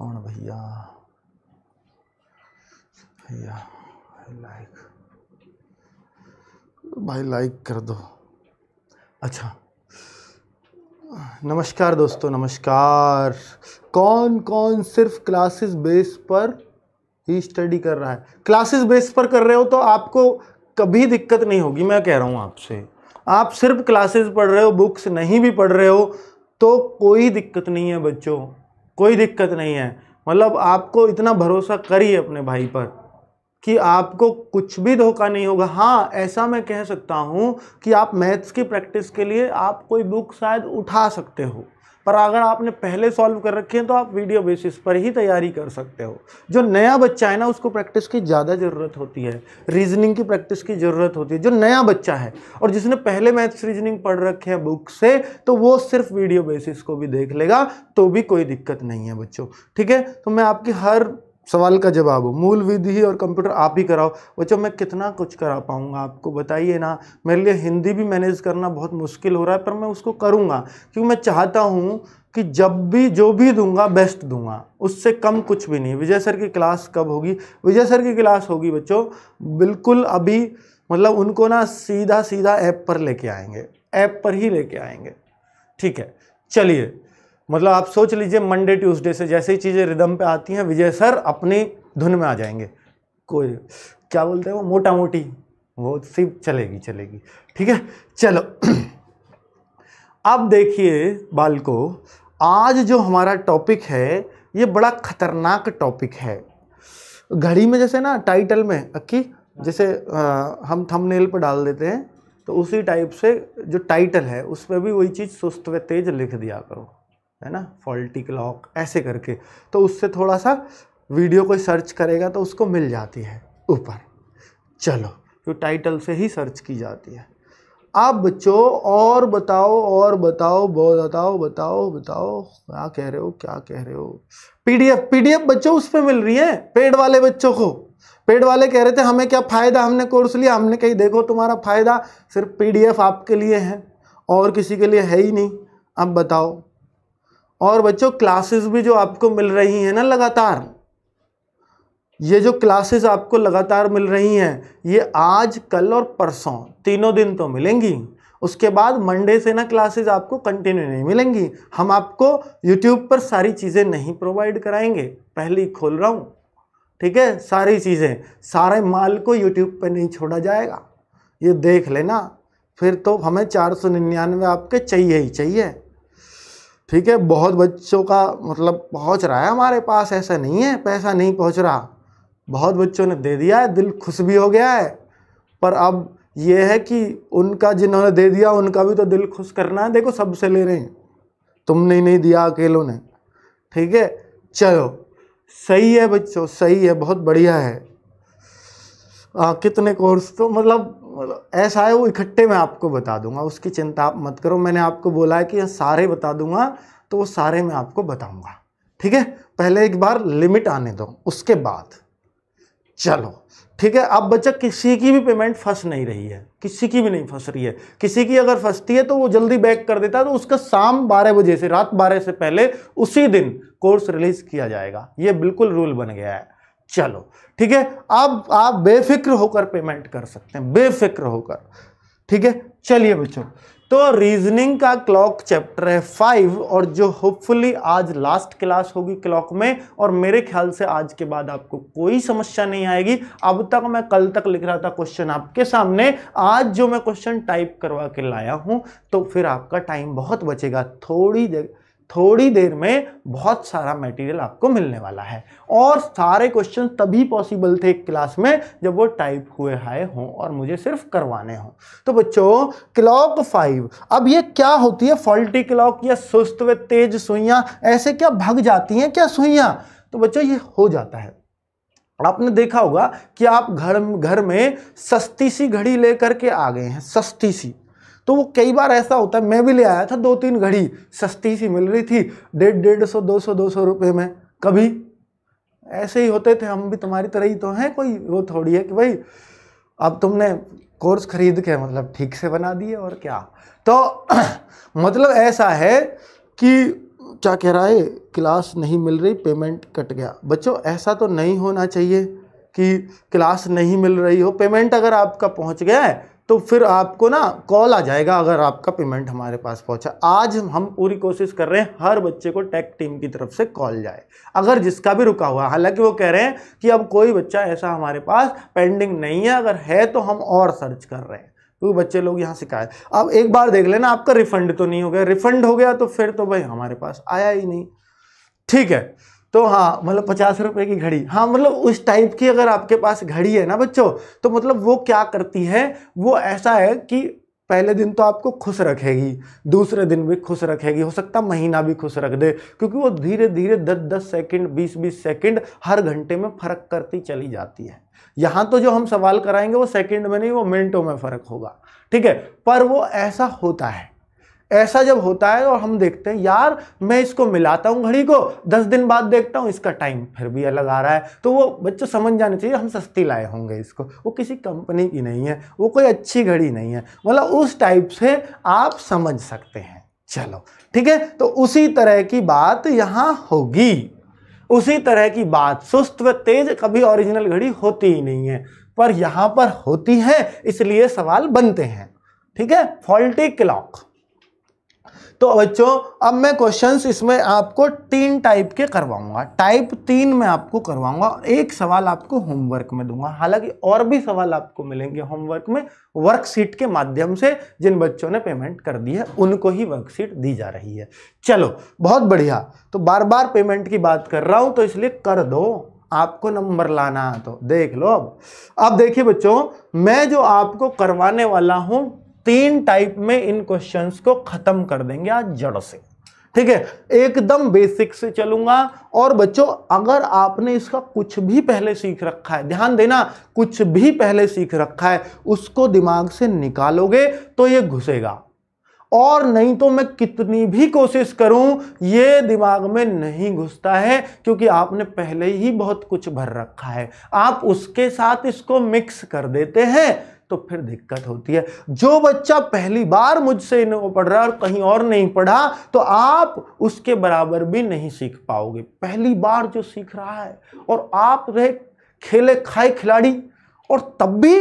कौन भैया भैया लाइक भाई लाइक कर दो अच्छा नमस्कार दोस्तों नमस्कार कौन कौन सिर्फ क्लासेस बेस पर ही स्टडी कर रहा है क्लासेस बेस पर कर रहे हो तो आपको कभी दिक्कत नहीं होगी मैं कह रहा हूँ आपसे आप सिर्फ क्लासेस पढ़ रहे हो बुक्स नहीं भी पढ़ रहे हो तो कोई दिक्कत नहीं है बच्चों कोई दिक्कत नहीं है मतलब आपको इतना भरोसा करिए अपने भाई पर कि आपको कुछ भी धोखा नहीं होगा हाँ ऐसा मैं कह सकता हूँ कि आप मैथ्स की प्रैक्टिस के लिए आप कोई बुक शायद उठा सकते हो पर अगर आपने पहले सॉल्व कर रखे हैं तो आप वीडियो बेसिस पर ही तैयारी कर सकते हो जो नया बच्चा है ना उसको प्रैक्टिस की ज़्यादा ज़रूरत होती है रीजनिंग की प्रैक्टिस की ज़रूरत होती है जो नया बच्चा है और जिसने पहले मैथ्स रीजनिंग पढ़ रखे हैं बुक से तो वो सिर्फ वीडियो बेसिस को भी देख लेगा तो भी कोई दिक्कत नहीं है बच्चों ठीक है तो मैं आपकी हर सवाल का जवाब हो मूल विधि और कंप्यूटर आप ही कराओ बच्चों मैं कितना कुछ करा पाऊँगा आपको बताइए ना मेरे लिए हिंदी भी मैनेज करना बहुत मुश्किल हो रहा है पर मैं उसको करूँगा क्योंकि मैं चाहता हूँ कि जब भी जो भी दूंगा बेस्ट दूंगा उससे कम कुछ भी नहीं विजय सर की क्लास कब होगी विजय सर की क्लास होगी बच्चों बिल्कुल अभी मतलब उनको ना सीधा सीधा ऐप पर लेके आएंगे ऐप पर ही लेके आएंगे ठीक है चलिए मतलब आप सोच लीजिए मंडे ट्यूसडे से जैसे ही चीज़ें रिदम पे आती हैं विजय सर अपनी धुन में आ जाएंगे कोई क्या बोलते हैं वो मोटा मोटी वो सिर्फ चलेगी चलेगी ठीक है चलो अब देखिए बाल को आज जो हमारा टॉपिक है ये बड़ा खतरनाक टॉपिक है घड़ी में जैसे ना टाइटल में अक्की जैसे आ, हम थंबनेल पर डाल देते हैं तो उसी टाइप से जो टाइटल है उस पर भी वही चीज़ सुस्त व तेज लिख दिया करो है ना फॉल्टी क्लॉक ऐसे करके तो उससे थोड़ा सा वीडियो कोई सर्च करेगा तो उसको मिल जाती है ऊपर चलो तो टाइटल से ही सर्च की जाती है आप बच्चों और बताओ और बताओ बहुत बताओ बताओ बताओ क्या कह रहे हो क्या कह रहे हो पीडीएफ पीडीएफ बच्चों उस पर मिल रही है पेड वाले बच्चों को पेड वाले कह रहे थे हमें क्या फ़ायदा हमने कोर्स लिया हमने कही देखो तुम्हारा फ़ायदा सिर्फ पीडीएफ आपके लिए है और किसी के लिए है ही नहीं अब बताओ और बच्चों क्लासेस भी जो आपको मिल रही हैं ना लगातार ये जो क्लासेस आपको लगातार मिल रही हैं ये आज कल और परसों तीनों दिन तो मिलेंगी उसके बाद मंडे से ना क्लासेस आपको कंटिन्यू नहीं मिलेंगी हम आपको यूट्यूब पर सारी चीज़ें नहीं प्रोवाइड कराएंगे पहले ही खोल रहा हूँ ठीक है सारी चीज़ें सारे माल को यूट्यूब पर नहीं छोड़ा जाएगा ये देख लेना फिर तो हमें चार सौ निन्यानवे आपके चाहिए ही चाहिए ठीक है बहुत बच्चों का मतलब पहुंच रहा है हमारे पास ऐसा नहीं है पैसा नहीं पहुंच रहा बहुत बच्चों ने दे दिया है दिल खुश भी हो गया है पर अब ये है कि उनका जिन्होंने दे दिया उनका भी तो दिल खुश करना है देखो सबसे ले रहे हैं तुमने ही नहीं दिया अकेलों ने ठीक है चलो सही है बच्चों सही है बहुत बढ़िया है आ, कितने कोर्स तो मतलब मतलब, ऐसा है वो इकट्ठे में आपको बता दूंगा उसकी चिंता आप मत करो मैंने आपको बोला है कि सारे बता दूंगा तो वो सारे मैं आपको बताऊंगा ठीक है पहले एक बार लिमिट आने दो उसके बाद चलो ठीक है अब बच्चा किसी की भी पेमेंट फंस नहीं रही है किसी की भी नहीं फंस रही है किसी की अगर फंसती है तो वो जल्दी बैक कर देता है तो उसका शाम 12 बजे से रात 12 से पहले उसी दिन कोर्स रिलीज किया जाएगा ये बिल्कुल रूल बन गया है चलो ठीक है अब आप बेफिक्र होकर पेमेंट कर सकते हैं बेफिक्र होकर ठीक है चलिए बच्चों तो रीजनिंग का क्लॉक चैप्टर है फाइव और जो होपफुली आज लास्ट क्लास होगी क्लॉक में और मेरे ख्याल से आज के बाद आपको कोई समस्या नहीं आएगी अब तक मैं कल तक लिख रहा था क्वेश्चन आपके सामने आज जो मैं क्वेश्चन टाइप करवा के लाया हूं तो फिर आपका टाइम बहुत बचेगा थोड़ी देर थोड़ी देर में बहुत सारा मटेरियल आपको मिलने वाला है और सारे क्वेश्चन तभी पॉसिबल थे क्लास में जब वो टाइप हुए हाय हों और मुझे सिर्फ करवाने हों तो बच्चों क्लॉक फाइव अब ये क्या होती है फॉल्टी क्लॉक या सुस्त व तेज सुइयाँ ऐसे क्या भग जाती हैं क्या सुइयाँ तो बच्चों ये हो जाता है आपने देखा होगा कि आप घर घर में सस्ती सी घड़ी लेकर के आ गए हैं सस्ती सी तो वो कई बार ऐसा होता है मैं भी ले आया था दो तीन घड़ी सस्ती सी मिल रही थी डेढ़ डेढ़ सौ दो सौ दो सौ रुपये में कभी ऐसे ही होते थे हम भी तुम्हारी तरह ही तो हैं कोई वो थोड़ी है कि भाई अब तुमने कोर्स खरीद के मतलब ठीक से बना दिए और क्या तो मतलब ऐसा है कि क्या कह रहा है क्लास नहीं मिल रही पेमेंट कट गया बच्चों ऐसा तो नहीं होना चाहिए कि क्लास नहीं मिल रही हो पेमेंट अगर आपका पहुंच गया है तो फिर आपको ना कॉल आ जाएगा अगर आपका पेमेंट हमारे पास पहुंचा आज हम पूरी कोशिश कर रहे हैं हर बच्चे को टेक टीम की तरफ से कॉल जाए अगर जिसका भी रुका हुआ हालांकि वो कह रहे हैं कि अब कोई बच्चा ऐसा हमारे पास पेंडिंग नहीं है अगर है तो हम और सर्च कर रहे हैं क्योंकि तो बच्चे लोग यहाँ सिखाए अब एक बार देख लेना आपका रिफंड तो नहीं हो गया रिफंड हो गया तो फिर तो भाई हमारे पास आया ही नहीं ठीक है तो हाँ मतलब पचास रुपए की घड़ी हाँ मतलब उस टाइप की अगर आपके पास घड़ी है ना बच्चों तो मतलब वो क्या करती है वो ऐसा है कि पहले दिन तो आपको खुश रखेगी दूसरे दिन भी खुश रखेगी हो सकता महीना भी खुश रख दे क्योंकि वो धीरे धीरे दस दस सेकंड बीस बीस सेकंड हर घंटे में फ़र्क करती चली जाती है यहाँ तो जो हम सवाल कराएंगे वो सेकंड में नहीं वो मिनटों में फ़र्क होगा ठीक है पर वो ऐसा होता है ऐसा जब होता है और हम देखते हैं यार मैं इसको मिलाता हूँ घड़ी को दस दिन बाद देखता हूँ इसका टाइम फिर भी अलग आ रहा है तो वो बच्चों समझ जाना चाहिए हम सस्ती लाए होंगे इसको वो किसी कंपनी की नहीं है वो कोई अच्छी घड़ी नहीं है मतलब उस टाइप से आप समझ सकते हैं चलो ठीक है तो उसी तरह की बात यहाँ होगी उसी तरह की बात सुस्त व तेज कभी ओरिजिनल घड़ी होती ही नहीं है पर यहाँ पर होती है इसलिए सवाल बनते हैं ठीक है फॉल्टी क्लॉक तो बच्चों अब मैं क्वेश्चंस इसमें आपको तीन टाइप के करवाऊंगा टाइप तीन में आपको करवाऊंगा एक सवाल आपको होमवर्क में दूंगा हालांकि और भी सवाल आपको मिलेंगे होमवर्क में वर्कशीट के माध्यम से जिन बच्चों ने पेमेंट कर दी है उनको ही वर्कशीट दी जा रही है चलो बहुत बढ़िया तो बार बार पेमेंट की बात कर रहा हूं तो इसलिए कर दो आपको नंबर लाना तो देख लो अब अब देखिए बच्चों मैं जो आपको करवाने वाला हूं तीन टाइप में इन क्वेश्चंस को खत्म कर देंगे आज जड़ से ठीक है एकदम बेसिक से चलूंगा और बच्चों अगर आपने इसका कुछ भी पहले सीख रखा है ध्यान देना कुछ भी पहले सीख रखा है उसको दिमाग से निकालोगे तो ये घुसेगा और नहीं तो मैं कितनी भी कोशिश करूं ये दिमाग में नहीं घुसता है क्योंकि आपने पहले ही बहुत कुछ भर रखा है आप उसके साथ इसको मिक्स कर देते हैं तो फिर दिक्कत होती है जो बच्चा पहली बार मुझसे पढ़ रहा है और कहीं और नहीं पढ़ा तो आप उसके बराबर भी नहीं सीख पाओगे पहली बार जो सीख रहा है और आप रहे खेले खाए खिलाड़ी और तब भी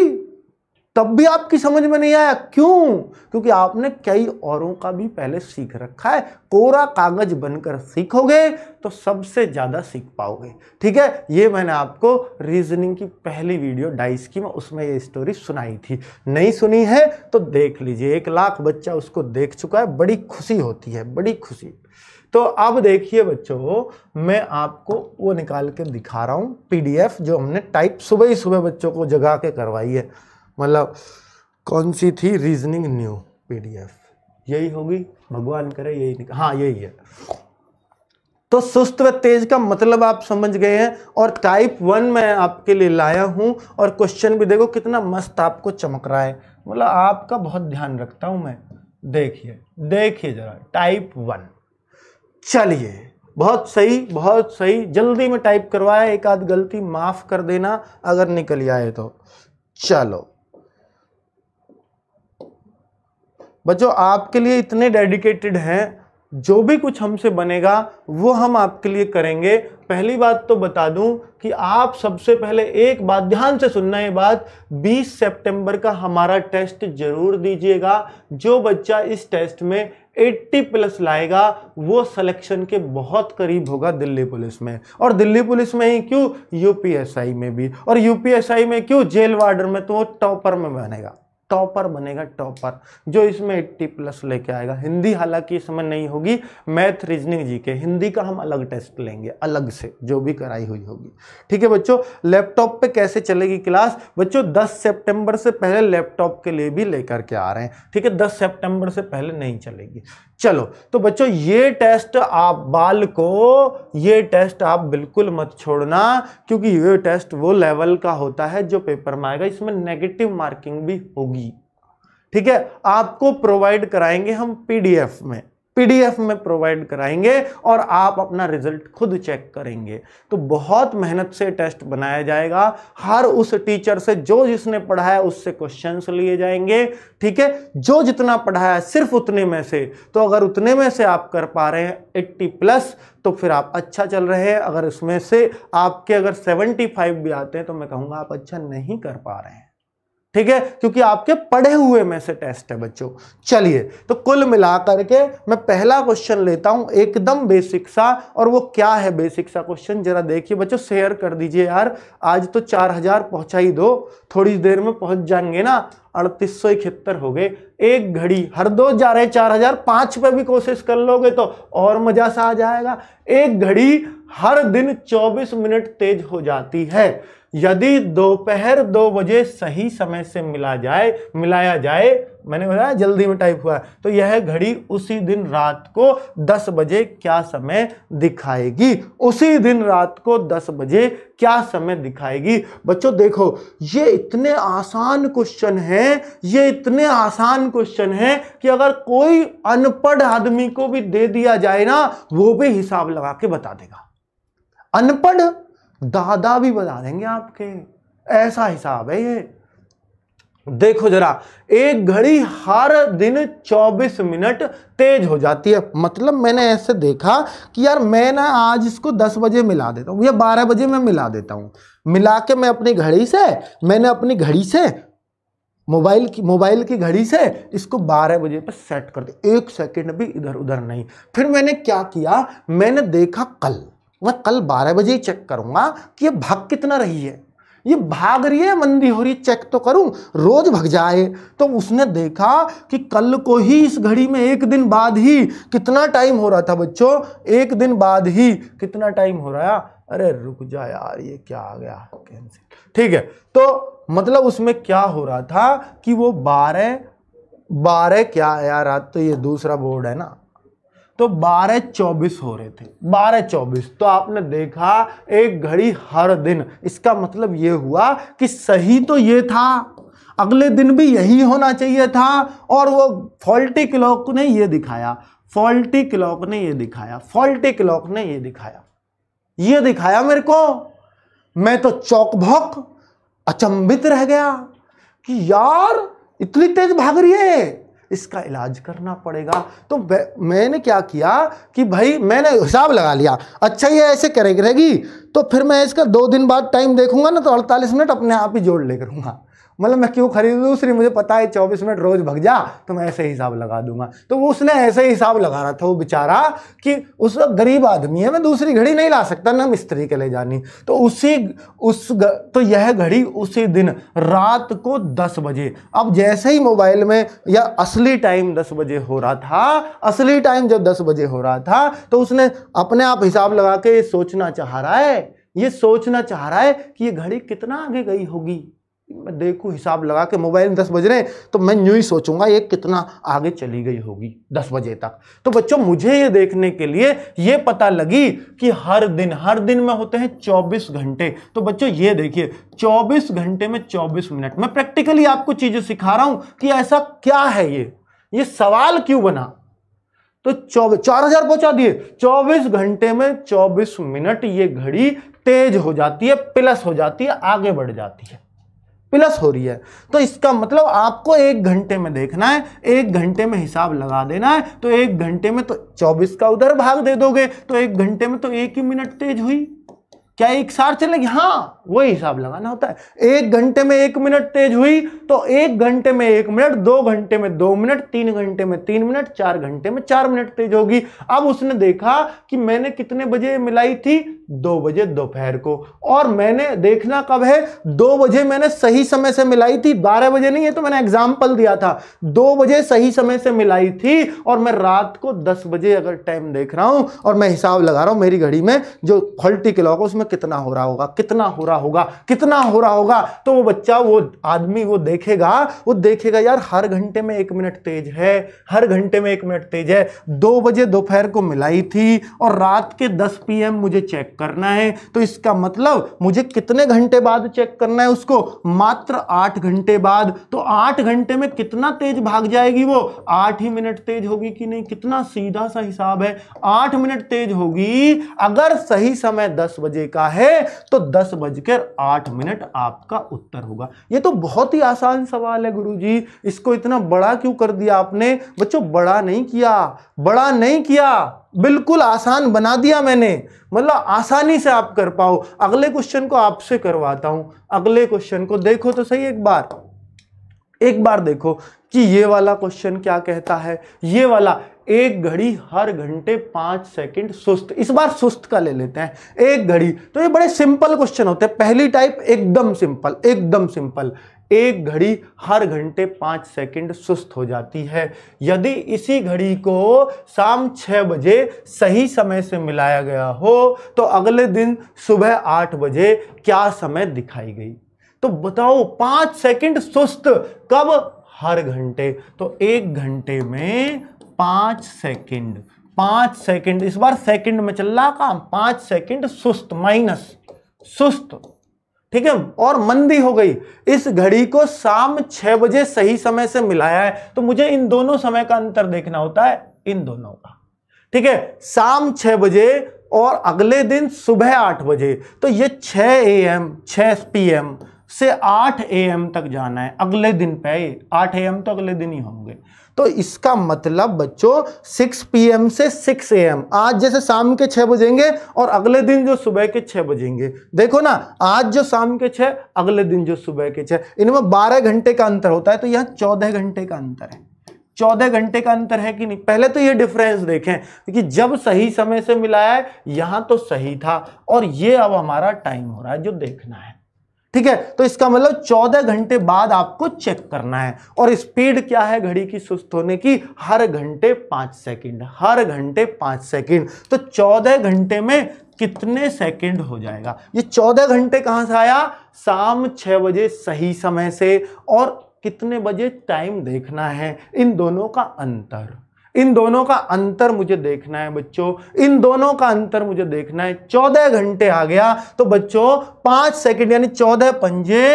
तब भी आपकी समझ में नहीं आया क्यों क्योंकि आपने कई औरों का भी पहले सीख रखा है कोरा कागज बनकर सीखोगे तो सबसे ज़्यादा सीख पाओगे ठीक है ये मैंने आपको रीजनिंग की पहली वीडियो डाइस की मैं उसमें ये स्टोरी सुनाई थी नहीं सुनी है तो देख लीजिए एक लाख बच्चा उसको देख चुका है बड़ी खुशी होती है बड़ी खुशी तो अब देखिए बच्चों मैं आपको वो निकाल के दिखा रहा हूँ पी जो हमने टाइप सुबह ही सुबह बच्चों को जगा के करवाई है मतलब कौन सी थी रीजनिंग न्यू पीडीएफ यही होगी भगवान करे यही निकल हाँ यही है तो सुस्त व तेज का मतलब आप समझ गए हैं और टाइप वन मैं आपके लिए लाया हूं और क्वेश्चन भी देखो कितना मस्त आपको चमक रहा है मतलब आपका बहुत ध्यान रखता हूं मैं देखिए देखिए जरा टाइप वन चलिए बहुत सही बहुत सही जल्दी में टाइप करवाया एक आध गलती माफ कर देना अगर निकल आए तो चलो बच्चों आपके लिए इतने डेडिकेटेड हैं जो भी कुछ हमसे बनेगा वो हम आपके लिए करेंगे पहली बात तो बता दूं कि आप सबसे पहले एक बात ध्यान से सुनना ये बात 20 सितंबर का हमारा टेस्ट जरूर दीजिएगा जो बच्चा इस टेस्ट में 80 प्लस लाएगा वो सिलेक्शन के बहुत करीब होगा दिल्ली पुलिस में और दिल्ली पुलिस में ही क्यों यूपीएसआई में भी और यूपीएसआई में क्यों जेल वार्डर में तो वो टॉपर में बनेगा टॉपर बनेगा टॉपर जो इसमें 80 प्लस लेके आएगा हिंदी हालांकि इसमें नहीं होगी मैथ रीजनिंग जी के हिंदी का हम अलग टेस्ट लेंगे अलग से जो भी कराई हुई होगी ठीक है बच्चों लैपटॉप पे कैसे चलेगी क्लास बच्चों 10 सितंबर से पहले लैपटॉप के लिए भी लेकर के आ रहे हैं ठीक है 10 सितंबर से पहले नहीं चलेगी चलो तो बच्चों ये टेस्ट आप बाल को ये टेस्ट आप बिल्कुल मत छोड़ना क्योंकि ये टेस्ट वो लेवल का होता है जो पेपर में आएगा इसमें नेगेटिव मार्किंग भी होगी ठीक है आपको प्रोवाइड कराएंगे हम पीडीएफ में पीडीएफ में प्रोवाइड कराएंगे और आप अपना रिजल्ट खुद चेक करेंगे तो बहुत मेहनत से टेस्ट बनाया जाएगा हर उस टीचर से जो जिसने पढ़ाया उससे क्वेश्चंस लिए जाएंगे ठीक है जो जितना पढ़ाया सिर्फ उतने में से तो अगर उतने में से आप कर पा रहे हैं 80 प्लस तो फिर आप अच्छा चल रहे हैं अगर उसमें से आपके अगर सेवेंटी भी आते हैं तो मैं कहूँगा आप अच्छा नहीं कर पा रहे हैं ठीक है क्योंकि आपके पढ़े हुए में से टेस्ट है बच्चों चलिए तो कुल मिलाकर के मैं पहला क्वेश्चन लेता हूं एकदम बेसिक सा और वो क्या है बेसिक सा क्वेश्चन जरा देखिए बच्चों शेयर कर दीजिए यार आज तो चार हजार पहुंचा ही दो थोड़ी देर में पहुंच जाएंगे ना अड़तीस सौ इकहत्तर हो गए एक घड़ी हर दो जा रहे चार हजार पांच पे भी कोशिश कर लोगे तो और मजा सा आ जाएगा एक घड़ी हर दिन 24 मिनट तेज हो जाती है यदि दोपहर दो, दो बजे सही समय से मिला जाए मिलाया जाए मैंने बताया जल्दी में टाइप हुआ तो यह घड़ी उसी दिन रात को 10 बजे क्या समय दिखाएगी उसी दिन रात को 10 बजे क्या समय दिखाएगी बच्चों देखो ये इतने आसान क्वेश्चन हैं ये इतने आसान क्वेश्चन हैं कि अगर कोई अनपढ़ आदमी को भी दे दिया जाए ना वो भी हिसाब लगा के बता देगा अनपढ़ दादा भी बता देंगे आपके ऐसा हिसाब है ये देखो जरा एक घड़ी हर दिन 24 मिनट तेज हो जाती है मतलब मैंने ऐसे देखा कि यार मैं ना आज इसको 10 बजे मिला देता हूँ या 12 बजे मैं मिला देता हूँ मिला के मैं अपनी घड़ी से मैंने अपनी घड़ी से मोबाइल की मोबाइल की घड़ी से इसको 12 बजे पर सेट कर दिया एक सेकंड भी इधर उधर नहीं फिर मैंने क्या किया मैंने देखा कल मैं कल बारह बजे ही चेक करूंगा कि ये भाग कितना रही है ये भाग रही है मंदी हो रही चेक तो करूं रोज भग जाए तो उसने देखा कि कल को ही इस घड़ी में एक दिन बाद ही कितना टाइम हो रहा था बच्चों एक दिन बाद ही कितना टाइम हो रहा है अरे रुक जा यार ये क्या आ गया कैंसिल ठीक है तो मतलब उसमें क्या हो रहा था कि वो बारह बारह क्या यार आज तो ये दूसरा बोर्ड है ना तो बारह चौबीस हो रहे थे बारह चौबीस तो आपने देखा एक घड़ी हर दिन इसका मतलब ये हुआ कि सही तो ये था अगले दिन भी यही होना चाहिए था और वो फॉल्टी क्लॉक ने ये दिखाया फॉल्टी क्लॉक ने ये दिखाया फॉल्टी क्लॉक ने ये दिखाया ये दिखाया मेरे को मैं तो चौक भौक अचंभित रह गया कि यार इतनी तेज भाग रही है इसका इलाज करना पड़ेगा तो मैंने क्या किया कि भाई मैंने हिसाब लगा लिया अच्छा ये ऐसे करेगी रहेगी तो फिर मैं इसका दो दिन बाद टाइम देखूंगा ना तो अड़तालीस मिनट अपने आप ही जोड़ ले करूँगा मतलब मैं क्यों खरीद दूसरी मुझे पता है चौबीस मिनट रोज भग जा तो मैं ऐसे हिसाब लगा दूंगा तो वो उसने ऐसे हिसाब लगा रहा था वो बेचारा कि उस वक्त गरीब आदमी है मैं दूसरी घड़ी नहीं ला सकता ना मिस्त्री के ले जानी तो उसी उस ग, तो यह घड़ी उसी दिन रात को दस बजे अब जैसे ही मोबाइल में या असली टाइम दस बजे हो रहा था असली टाइम जब दस बजे हो रहा था तो उसने अपने आप हिसाब लगा के सोचना चाह रहा है ये सोचना चाह रहा है कि ये घड़ी कितना आगे गई होगी मैं देखूँ हिसाब लगा के मोबाइल में दस बज रहे हैं तो मैं यूँ ही सोचूंगा ये कितना आगे चली गई होगी दस बजे तक तो बच्चों मुझे ये देखने के लिए ये पता लगी कि हर दिन हर दिन में होते हैं चौबीस घंटे तो बच्चों ये देखिए चौबीस घंटे में चौबीस मिनट मैं प्रैक्टिकली आपको चीज़ें सिखा रहा हूँ कि ऐसा क्या है ये ये सवाल क्यों बना तो चौबीस चार हजार पहुंचा दिए चौबीस घंटे में चौबीस मिनट ये घड़ी तेज हो जाती है प्लस हो जाती है आगे बढ़ जाती है प्लस हो रही है तो इसका मतलब आपको एक घंटे में देखना है एक घंटे में हिसाब लगा देना है तो एक घंटे में तो 24 का उधर भाग दे दोगे तो एक घंटे में तो एक ही मिनट तेज हुई क्या एक सार चलेगी हाँ वही हिसाब लगाना होता है एक घंटे में एक मिनट तेज हुई तो एक घंटे में एक मिनट दो घंटे में दो मिनट तीन घंटे में तीन मिनट चार घंटे में चार मिनट तेज होगी अब उसने देखा कि मैंने कितने बजे मिलाई थी दो बजे दोपहर को और मैंने देखना कब है दो बजे मैंने सही समय से मिलाई थी बारह बजे नहीं है तो मैंने एग्जाम्पल दिया था दो बजे सही समय से मिलाई थी और मैं रात को दस बजे अगर टाइम देख रहा हूं और मैं हिसाब लगा रहा हूं मेरी घड़ी में जो फल्टी क्लॉक है उसमें कितना हो रहा होगा कितना हो रहा होगा कितना हो रहा होगा तो वो बच्चा वो आदमी वो देखेगा वो देखेगा यार हर घंटे में एक मिनट तेज है हर घंटे में एक मिनट तेज है दो बजे दोपहर को मिलाई थी और रात के दस पी मुझे चेक करना है तो इसका मतलब मुझे कितने घंटे बाद चेक करना है उसको मात्र आठ घंटे बाद तो आठ घंटे में कितना तेज भाग जाएगी वो आठ ही मिनट तेज होगी कि नहीं कितना सीधा सा हिसाब है आठ मिनट तेज होगी अगर सही समय दस बजे का का है तो दस बजकर आठ मिनट आपका उत्तर होगा ये तो बहुत ही आसान सवाल है गुरुजी इसको इतना बड़ा क्यों कर दिया आपने बच्चों बड़ा नहीं किया बड़ा नहीं किया बिल्कुल आसान बना दिया मैंने मतलब आसानी से आप कर पाओ अगले क्वेश्चन को आपसे करवाता हूं अगले क्वेश्चन को देखो तो सही एक बार एक बार देखो कि ये वाला क्वेश्चन क्या कहता है ये वाला एक घड़ी हर घंटे पांच सेकंड सुस्त इस बार सुस्त का ले लेते हैं एक घड़ी तो ये बड़े सिंपल क्वेश्चन होते हैं पहली टाइप एकदम सिंपल एकदम सिंपल एक घड़ी हर घंटे पांच सेकंड सुस्त हो जाती है यदि इसी घड़ी को शाम छह बजे सही समय से मिलाया गया हो तो अगले दिन सुबह आठ बजे क्या समय दिखाई गई तो बताओ पांच सेकंड सुस्त कब हर घंटे तो एक घंटे में पांच सेकंड पांच सेकंड इस बार सेकंड में चल रहा काम पांच सेकंड सुस्त माइनस सुस्त ठीक है और मंदी हो गई इस घड़ी को शाम छह बजे सही समय से मिलाया है तो मुझे इन दोनों समय का अंतर देखना होता है इन दोनों का ठीक है शाम छह बजे और अगले दिन सुबह आठ बजे तो ये छह ए एम छ पी एम से आठ ए एम तक जाना है अगले दिन पे आठ ए एम तो अगले दिन ही होंगे तो इसका मतलब बच्चों 6 पीएम से 6 एम आज जैसे शाम के छह बजेंगे और अगले दिन जो सुबह के छह बजेंगे देखो ना आज जो शाम के छह अगले दिन जो सुबह के छह इनमें बारह घंटे का अंतर होता है तो यहाँ चौदह घंटे का अंतर है चौदह घंटे का अंतर है कि नहीं पहले तो ये डिफरेंस देखें कि जब सही समय से मिलाया है यहां तो सही था और ये अब हमारा टाइम हो रहा है जो देखना है ठीक है तो इसका मतलब चौदह घंटे बाद आपको चेक करना है और स्पीड क्या है घड़ी की सुस्त होने की हर घंटे पाँच सेकंड हर घंटे पाँच सेकंड तो चौदह घंटे में कितने सेकंड हो जाएगा ये चौदह घंटे कहां से आया शाम छह बजे सही समय से और कितने बजे टाइम देखना है इन दोनों का अंतर इन दोनों का अंतर मुझे देखना है बच्चों इन दोनों का अंतर मुझे देखना है चौदह घंटे आ गया तो बच्चों पांच सेकंड यानी चौदह पंजे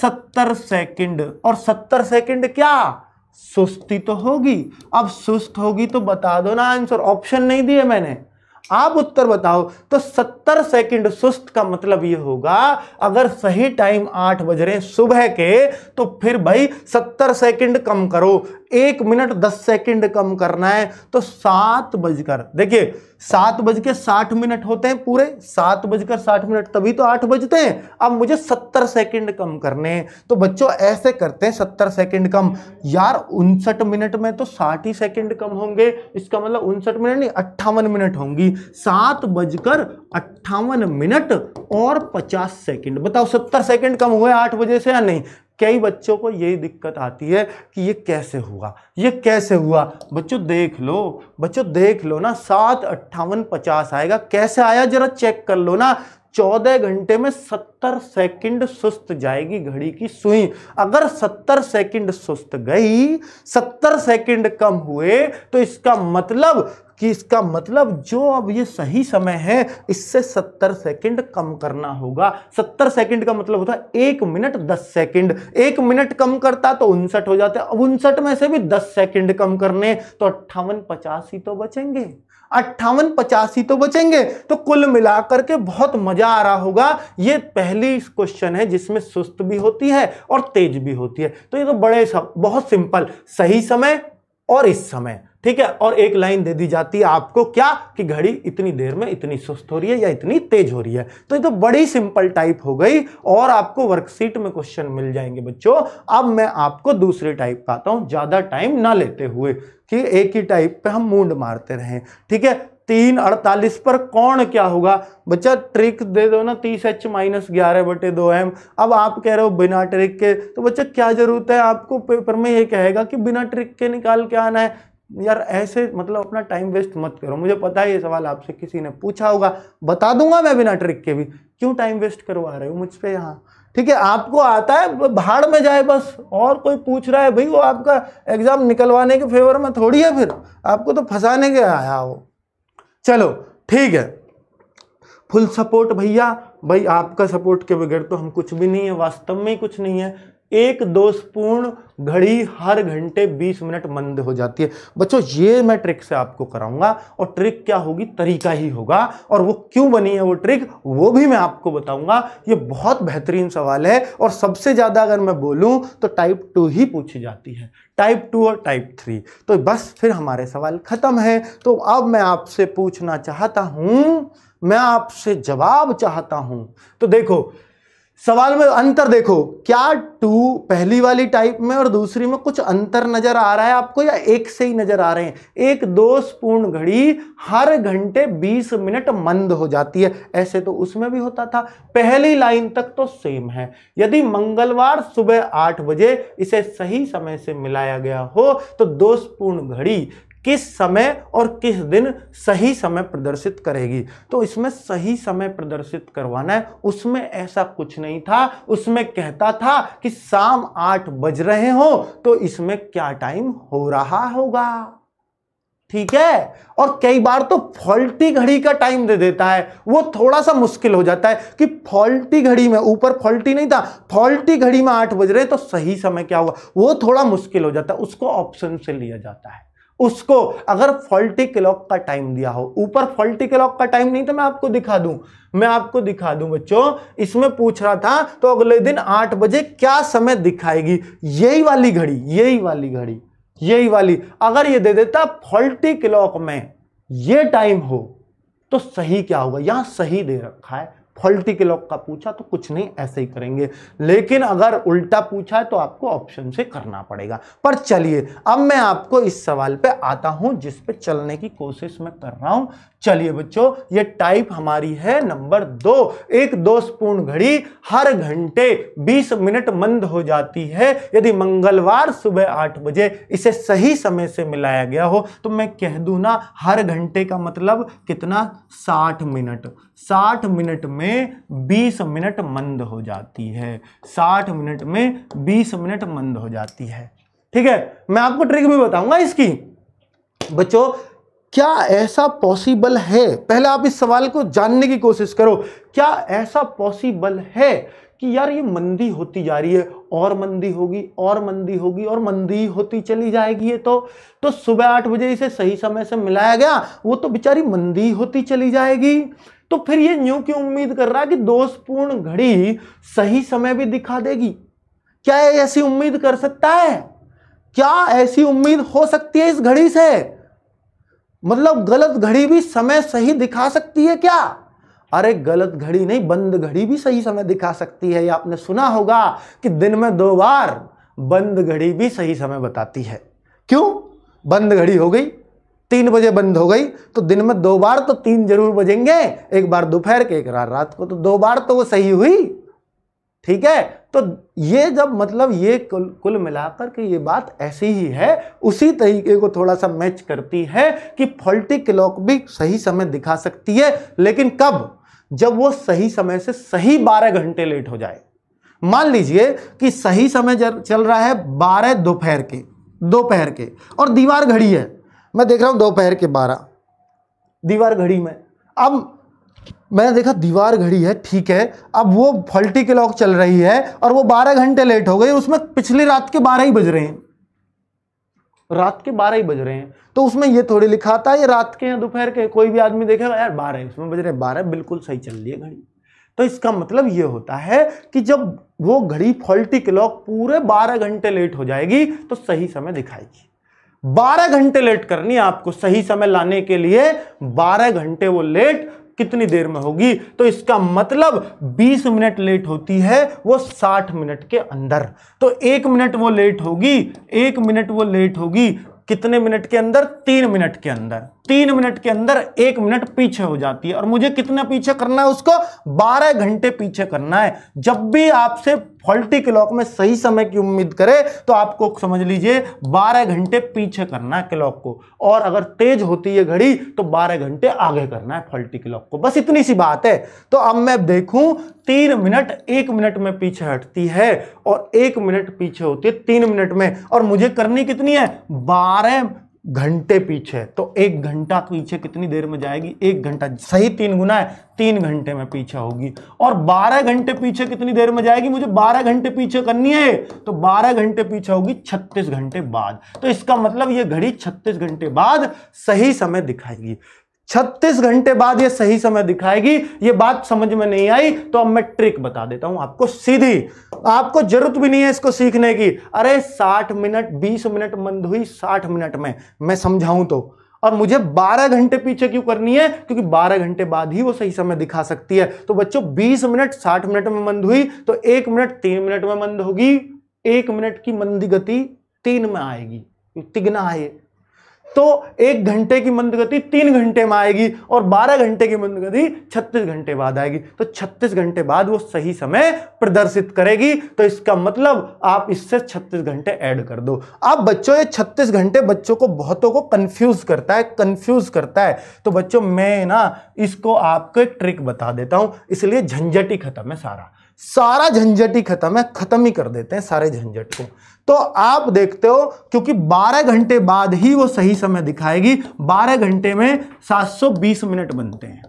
सत्तर सेकंड और सत्तर सेकंड क्या सुस्ती तो होगी अब सुस्त होगी तो बता दो ना आंसर ऑप्शन नहीं दिए मैंने आप उत्तर बताओ तो सत्तर सेकंड सुस्त का मतलब यह होगा अगर सही टाइम आठ बज रहे सुबह के तो फिर भाई सत्तर सेकंड कम करो एक मिनट दस सेकंड कम करना है तो सात बजकर देखिए सात बज के साठ मिनट होते हैं पूरे सात बजकर साठ मिनट तभी तो आठ बजते हैं अब मुझे सत्तर सेकंड कम करने हैं तो बच्चों ऐसे करते हैं सत्तर सेकंड कम यार उनसठ मिनट में तो साठ ही सेकंड कम होंगे इसका मतलब उनसठ मिनट नहीं अट्ठावन मिनट होंगी सात बजकर अट्ठावन मिनट और पचास सेकंड बताओ सत्तर सेकंड कम हुए आठ बजे से या नहीं कई बच्चों को यही दिक्कत आती है कि ये कैसे हुआ ये कैसे हुआ बच्चों देख लो बच्चों देख लो ना सात अट्ठावन पचास आएगा कैसे आया जरा चेक कर लो ना चौदह घंटे में सत्तर सेकंड सुस्त जाएगी घड़ी की सुई अगर सत्तर सेकंड सुस्त गई सत्तर सेकंड कम हुए तो इसका मतलब कि इसका मतलब जो अब ये सही समय है इससे सत्तर सेकंड कम करना होगा सत्तर सेकंड का मतलब होता है एक मिनट दस सेकंड एक मिनट कम करता तो उनसठ हो जाते अब उनसठ में से भी दस सेकंड कम करने तो अट्ठावन पचास ही तो बचेंगे अट्ठावन पचासी तो बचेंगे तो कुल मिलाकर के बहुत मजा आ रहा होगा ये पहली क्वेश्चन है जिसमें सुस्त भी होती है और तेज भी होती है तो ये तो बड़े सब बहुत सिंपल सही समय और इस समय ठीक है और एक लाइन दे दी जाती है आपको क्या कि घड़ी इतनी देर में इतनी सुस्त हो रही है या इतनी तेज हो रही है तो ये तो बड़ी सिंपल टाइप हो गई और आपको वर्कशीट में क्वेश्चन मिल जाएंगे बच्चों अब मैं आपको दूसरी टाइप का आता हूँ ज़्यादा टाइम ना लेते हुए कि एक ही टाइप पे हम मूड मारते रहें ठीक है तीन अड़तालीस पर कौन क्या होगा बच्चा ट्रिक दे दो ना तीस एच माइनस ग्यारह बटे दो एम अब आप कह रहे हो बिना ट्रिक के तो बच्चा क्या जरूरत है आपको पेपर में ये कहेगा कि बिना ट्रिक के निकाल के आना है यार ऐसे मतलब अपना टाइम वेस्ट मत करो मुझे पता है ये सवाल आपसे किसी ने पूछा होगा बता दूंगा मैं बिना ट्रिक के भी क्यों टाइम वेस्ट करवा रहे हो मुझ पर यहाँ ठीक है आपको आता है भाड़ में जाए बस और कोई पूछ रहा है भाई वो आपका एग्ज़ाम निकलवाने के फेवर में थोड़ी है फिर आपको तो फंसाने के आया वो चलो ठीक है फुल सपोर्ट भैया भाई आपका सपोर्ट के बगैर तो हम कुछ भी नहीं है वास्तव में कुछ नहीं है एक दोषपूर्ण घड़ी हर घंटे 20 मिनट मंद हो जाती है बच्चों ये मैं ट्रिक से आपको कराऊंगा और ट्रिक क्या होगी तरीका ही होगा और वो क्यों बनी है वो ट्रिक वो भी मैं आपको बताऊंगा ये बहुत बेहतरीन सवाल है और सबसे ज़्यादा अगर मैं बोलूँ तो टाइप टू ही पूछी जाती है टाइप टू और टाइप थ्री तो बस फिर हमारे सवाल ख़त्म है तो अब मैं आपसे पूछना चाहता हूँ मैं आपसे जवाब चाहता हूँ तो देखो सवाल में अंतर देखो क्या टू पहली वाली टाइप में और दूसरी में कुछ अंतर नजर आ रहा है आपको या एक से ही नजर आ रहे हैं एक दोषपूर्ण घड़ी हर घंटे 20 मिनट मंद हो जाती है ऐसे तो उसमें भी होता था पहली लाइन तक तो सेम है यदि मंगलवार सुबह आठ बजे इसे सही समय से मिलाया गया हो तो दोषपूर्ण घड़ी किस समय और किस दिन सही समय प्रदर्शित करेगी तो इसमें सही समय प्रदर्शित करवाना है उसमें ऐसा कुछ नहीं था उसमें कहता था कि शाम आठ बज रहे हो तो इसमें क्या टाइम हो रहा होगा ठीक है और कई बार तो फॉल्टी घड़ी का टाइम दे देता है वो थोड़ा सा मुश्किल हो जाता है कि फॉल्टी घड़ी में ऊपर फॉल्टी नहीं था फॉल्टी घड़ी में आठ बज रहे तो सही समय क्या हुआ वो थोड़ा मुश्किल हो जाता है उसको ऑप्शन से लिया जाता है उसको अगर फॉल्टी क्लॉक का टाइम दिया हो ऊपर फॉल्टी क्लॉक का टाइम नहीं तो मैं आपको दिखा दूं मैं आपको दिखा दूं बच्चों इसमें पूछ रहा था तो अगले दिन आठ बजे क्या समय दिखाएगी यही वाली घड़ी यही वाली घड़ी यही वाली अगर ये दे देता फॉल्टी क्लॉक में ये टाइम हो तो सही क्या होगा यहां सही दे रखा है फॉल्टी के लॉक का पूछा तो कुछ नहीं ऐसे ही करेंगे लेकिन अगर उल्टा पूछा है तो आपको ऑप्शन से करना पड़ेगा पर चलिए अब मैं आपको इस सवाल पे आता हूं जिस पे चलने की कोशिश मैं कर रहा हूं चलिए बच्चों ये टाइप हमारी है नंबर दो एक दोषपूर्ण घड़ी हर घंटे 20 मिनट मंद हो जाती है यदि मंगलवार सुबह आठ बजे इसे सही समय से मिलाया गया हो तो मैं कह दू ना हर घंटे का मतलब कितना साठ मिनट साठ मिनट में बीस मिनट मंद हो जाती है साठ मिनट में बीस मिनट मंद हो जाती है ठीक है मैं आपको ट्रिक भी बताऊंगा इसकी बच्चों क्या ऐसा पॉसिबल है पहले आप इस सवाल को जानने की कोशिश करो क्या ऐसा पॉसिबल है कि यार ये मंदी होती जा रही है और मंदी होगी और मंदी होगी और मंदी होती चली जाएगी ये तो तो सुबह आठ बजे इसे सही समय से मिलाया गया वो तो बेचारी मंदी होती चली जाएगी तो फिर ये न्यू क्यों उम्मीद कर रहा है कि दोषपूर्ण घड़ी सही समय भी दिखा देगी क्या ऐसी उम्मीद कर सकता है क्या ऐसी उम्मीद हो सकती है इस घड़ी से मतलब गलत घड़ी भी समय सही दिखा सकती है क्या अरे गलत घड़ी नहीं बंद घड़ी भी सही समय दिखा सकती है या आपने सुना होगा कि दिन में दो बार बंद घड़ी भी सही समय बताती है क्यों बंद घड़ी हो गई तीन बजे बंद हो गई तो दिन में दो बार तो तीन जरूर बजेंगे एक बार दोपहर के एक बार रात को तो दो बार तो वो सही हुई ठीक है तो ये जब मतलब ये कुल कुल मिलाकर के ये बात ऐसी ही है उसी तरीके को थोड़ा सा मैच करती है कि फॉल्टी क्लॉक भी सही समय दिखा सकती है लेकिन कब जब वो सही समय से सही बारह घंटे लेट हो जाए मान लीजिए कि सही समय चल रहा है बारह दोपहर के दोपहर के और दीवार घड़ी है मैं देख रहा हूँ दोपहर के बारह दीवार घड़ी में अब मैंने देखा दीवार घड़ी है ठीक है अब वो फल्टी क्लॉक चल रही है और वो बारह घंटे लेट हो गई उसमें पिछली रात के बारह ही बज रहे हैं रात के बारह ही बज रहे हैं तो उसमें ये थोड़ी लिखा था ये रात के या दोपहर के कोई भी आदमी देखेगा यार बारह उसमें बज रहे हैं बारह बिल्कुल सही चल रही है घड़ी तो इसका मतलब ये होता है कि जब वो घड़ी फॉल्टी क्लॉक पूरे बारह घंटे लेट हो जाएगी तो सही समय दिखाएगी बारह घंटे लेट करनी आपको सही समय लाने के लिए बारह घंटे वो लेट कितनी देर में होगी तो इसका मतलब 20 मिनट लेट होती है वो 60 मिनट के अंदर तो एक मिनट वो लेट होगी एक मिनट वो लेट होगी कितने मिनट के अंदर तीन मिनट के अंदर तीन मिनट के अंदर एक मिनट पीछे हो जाती है और मुझे कितना पीछे करना है उसको बारह घंटे पीछे करना है जब भी आपसे फॉल्टी क्लॉक में सही समय की उम्मीद करें तो आपको समझ लीजिए 12 घंटे पीछे करना है क्लॉक को और अगर तेज होती है घड़ी तो 12 घंटे आगे करना है फॉल्टी क्लॉक को बस इतनी सी बात है तो अब मैं देखूं तीन मिनट एक मिनट में पीछे हटती है और एक मिनट पीछे होती है तीन मिनट में और मुझे करनी कितनी है बारह घंटे पीछे तो एक घंटा पीछे तो कितनी देर में जाएगी एक घंटा सही तीन गुना है तीन घंटे में पीछे होगी और बारह घंटे पीछे कितनी देर में जाएगी मुझे बारह घंटे पीछे करनी है तो बारह घंटे पीछे होगी छत्तीस घंटे बाद तो इसका मतलब ये घड़ी छत्तीस घंटे बाद सही समय दिखाएगी 36 घंटे बाद ये सही समय दिखाएगी ये बात समझ में नहीं आई तो अब मैं ट्रिक बता देता हूं आपको सीधी आपको जरूरत भी नहीं है इसको सीखने की अरे 60 मिनट 20 मिनट मंद हुई 60 मिनट में मैं समझाऊं तो और मुझे 12 घंटे पीछे क्यों करनी है क्योंकि 12 घंटे बाद ही वो सही समय दिखा सकती है तो बच्चों 20 मिनट 60 मिनट में मंद हुई तो एक मिनट तीन मिनट में मंद होगी एक मिनट की मंदी गति तीन में आएगी तिगना आए तो एक घंटे की मंद गति तीन घंटे में आएगी और बारह घंटे की मंद गति छत्तीस घंटे बाद आएगी तो छत्तीस घंटे बाद वो सही समय प्रदर्शित करेगी तो इसका मतलब आप इससे छत्तीस घंटे ऐड कर दो अब बच्चों ये छत्तीस घंटे बच्चों को बहुतों को कंफ्यूज करता है कंफ्यूज करता है तो बच्चों मैं ना इसको आपको एक ट्रिक बता देता हूं इसलिए झंझट ही खत्म है सारा सारा झंझट ही खत्म है खत्म ही कर देते हैं सारे झंझट को तो आप देखते हो क्योंकि 12 घंटे बाद ही वो सही समय दिखाएगी 12 घंटे में 720 मिनट बनते हैं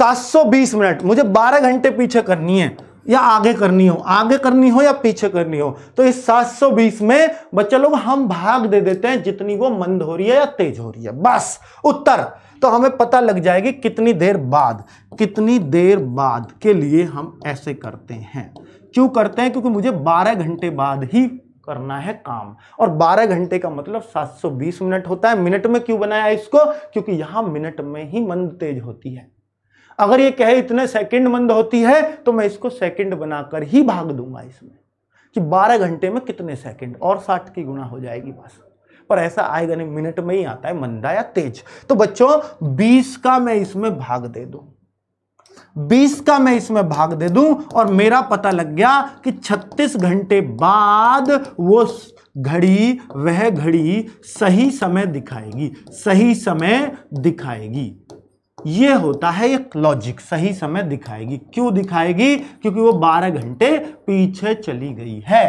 720 मिनट मुझे 12 घंटे पीछे करनी है या आगे करनी हो आगे करनी हो या पीछे करनी हो तो इस 720 में बच्चे लोग हम भाग दे देते हैं जितनी वो मंद हो रही है या तेज हो रही है बस उत्तर तो हमें पता लग जाएगी कितनी देर बाद कितनी देर बाद के लिए हम ऐसे करते हैं क्यों करते हैं क्योंकि मुझे 12 घंटे बाद ही करना है काम और 12 घंटे का मतलब 720 मिनट होता है मिनट में क्यों बनाया इसको क्योंकि यहां मिनट में ही मंद तेज होती है अगर ये कहे इतने सेकंड मंद होती है तो मैं इसको सेकंड बनाकर ही भाग दूंगा इसमें कि 12 घंटे में कितने सेकंड और 60 की गुणा हो जाएगी बस पर ऐसा आएगा नहीं मिनट में ही आता है मंदा या तेज तो बच्चों 20 का मैं इसमें भाग दे दूँ बीस का मैं इसमें भाग दे दूं और मेरा पता लग गया कि छत्तीस घंटे बाद वो घड़ी वह घड़ी सही समय दिखाएगी सही समय दिखाएगी ये होता है एक लॉजिक सही समय दिखाएगी क्यों दिखाएगी क्योंकि वो 12 घंटे पीछे चली गई है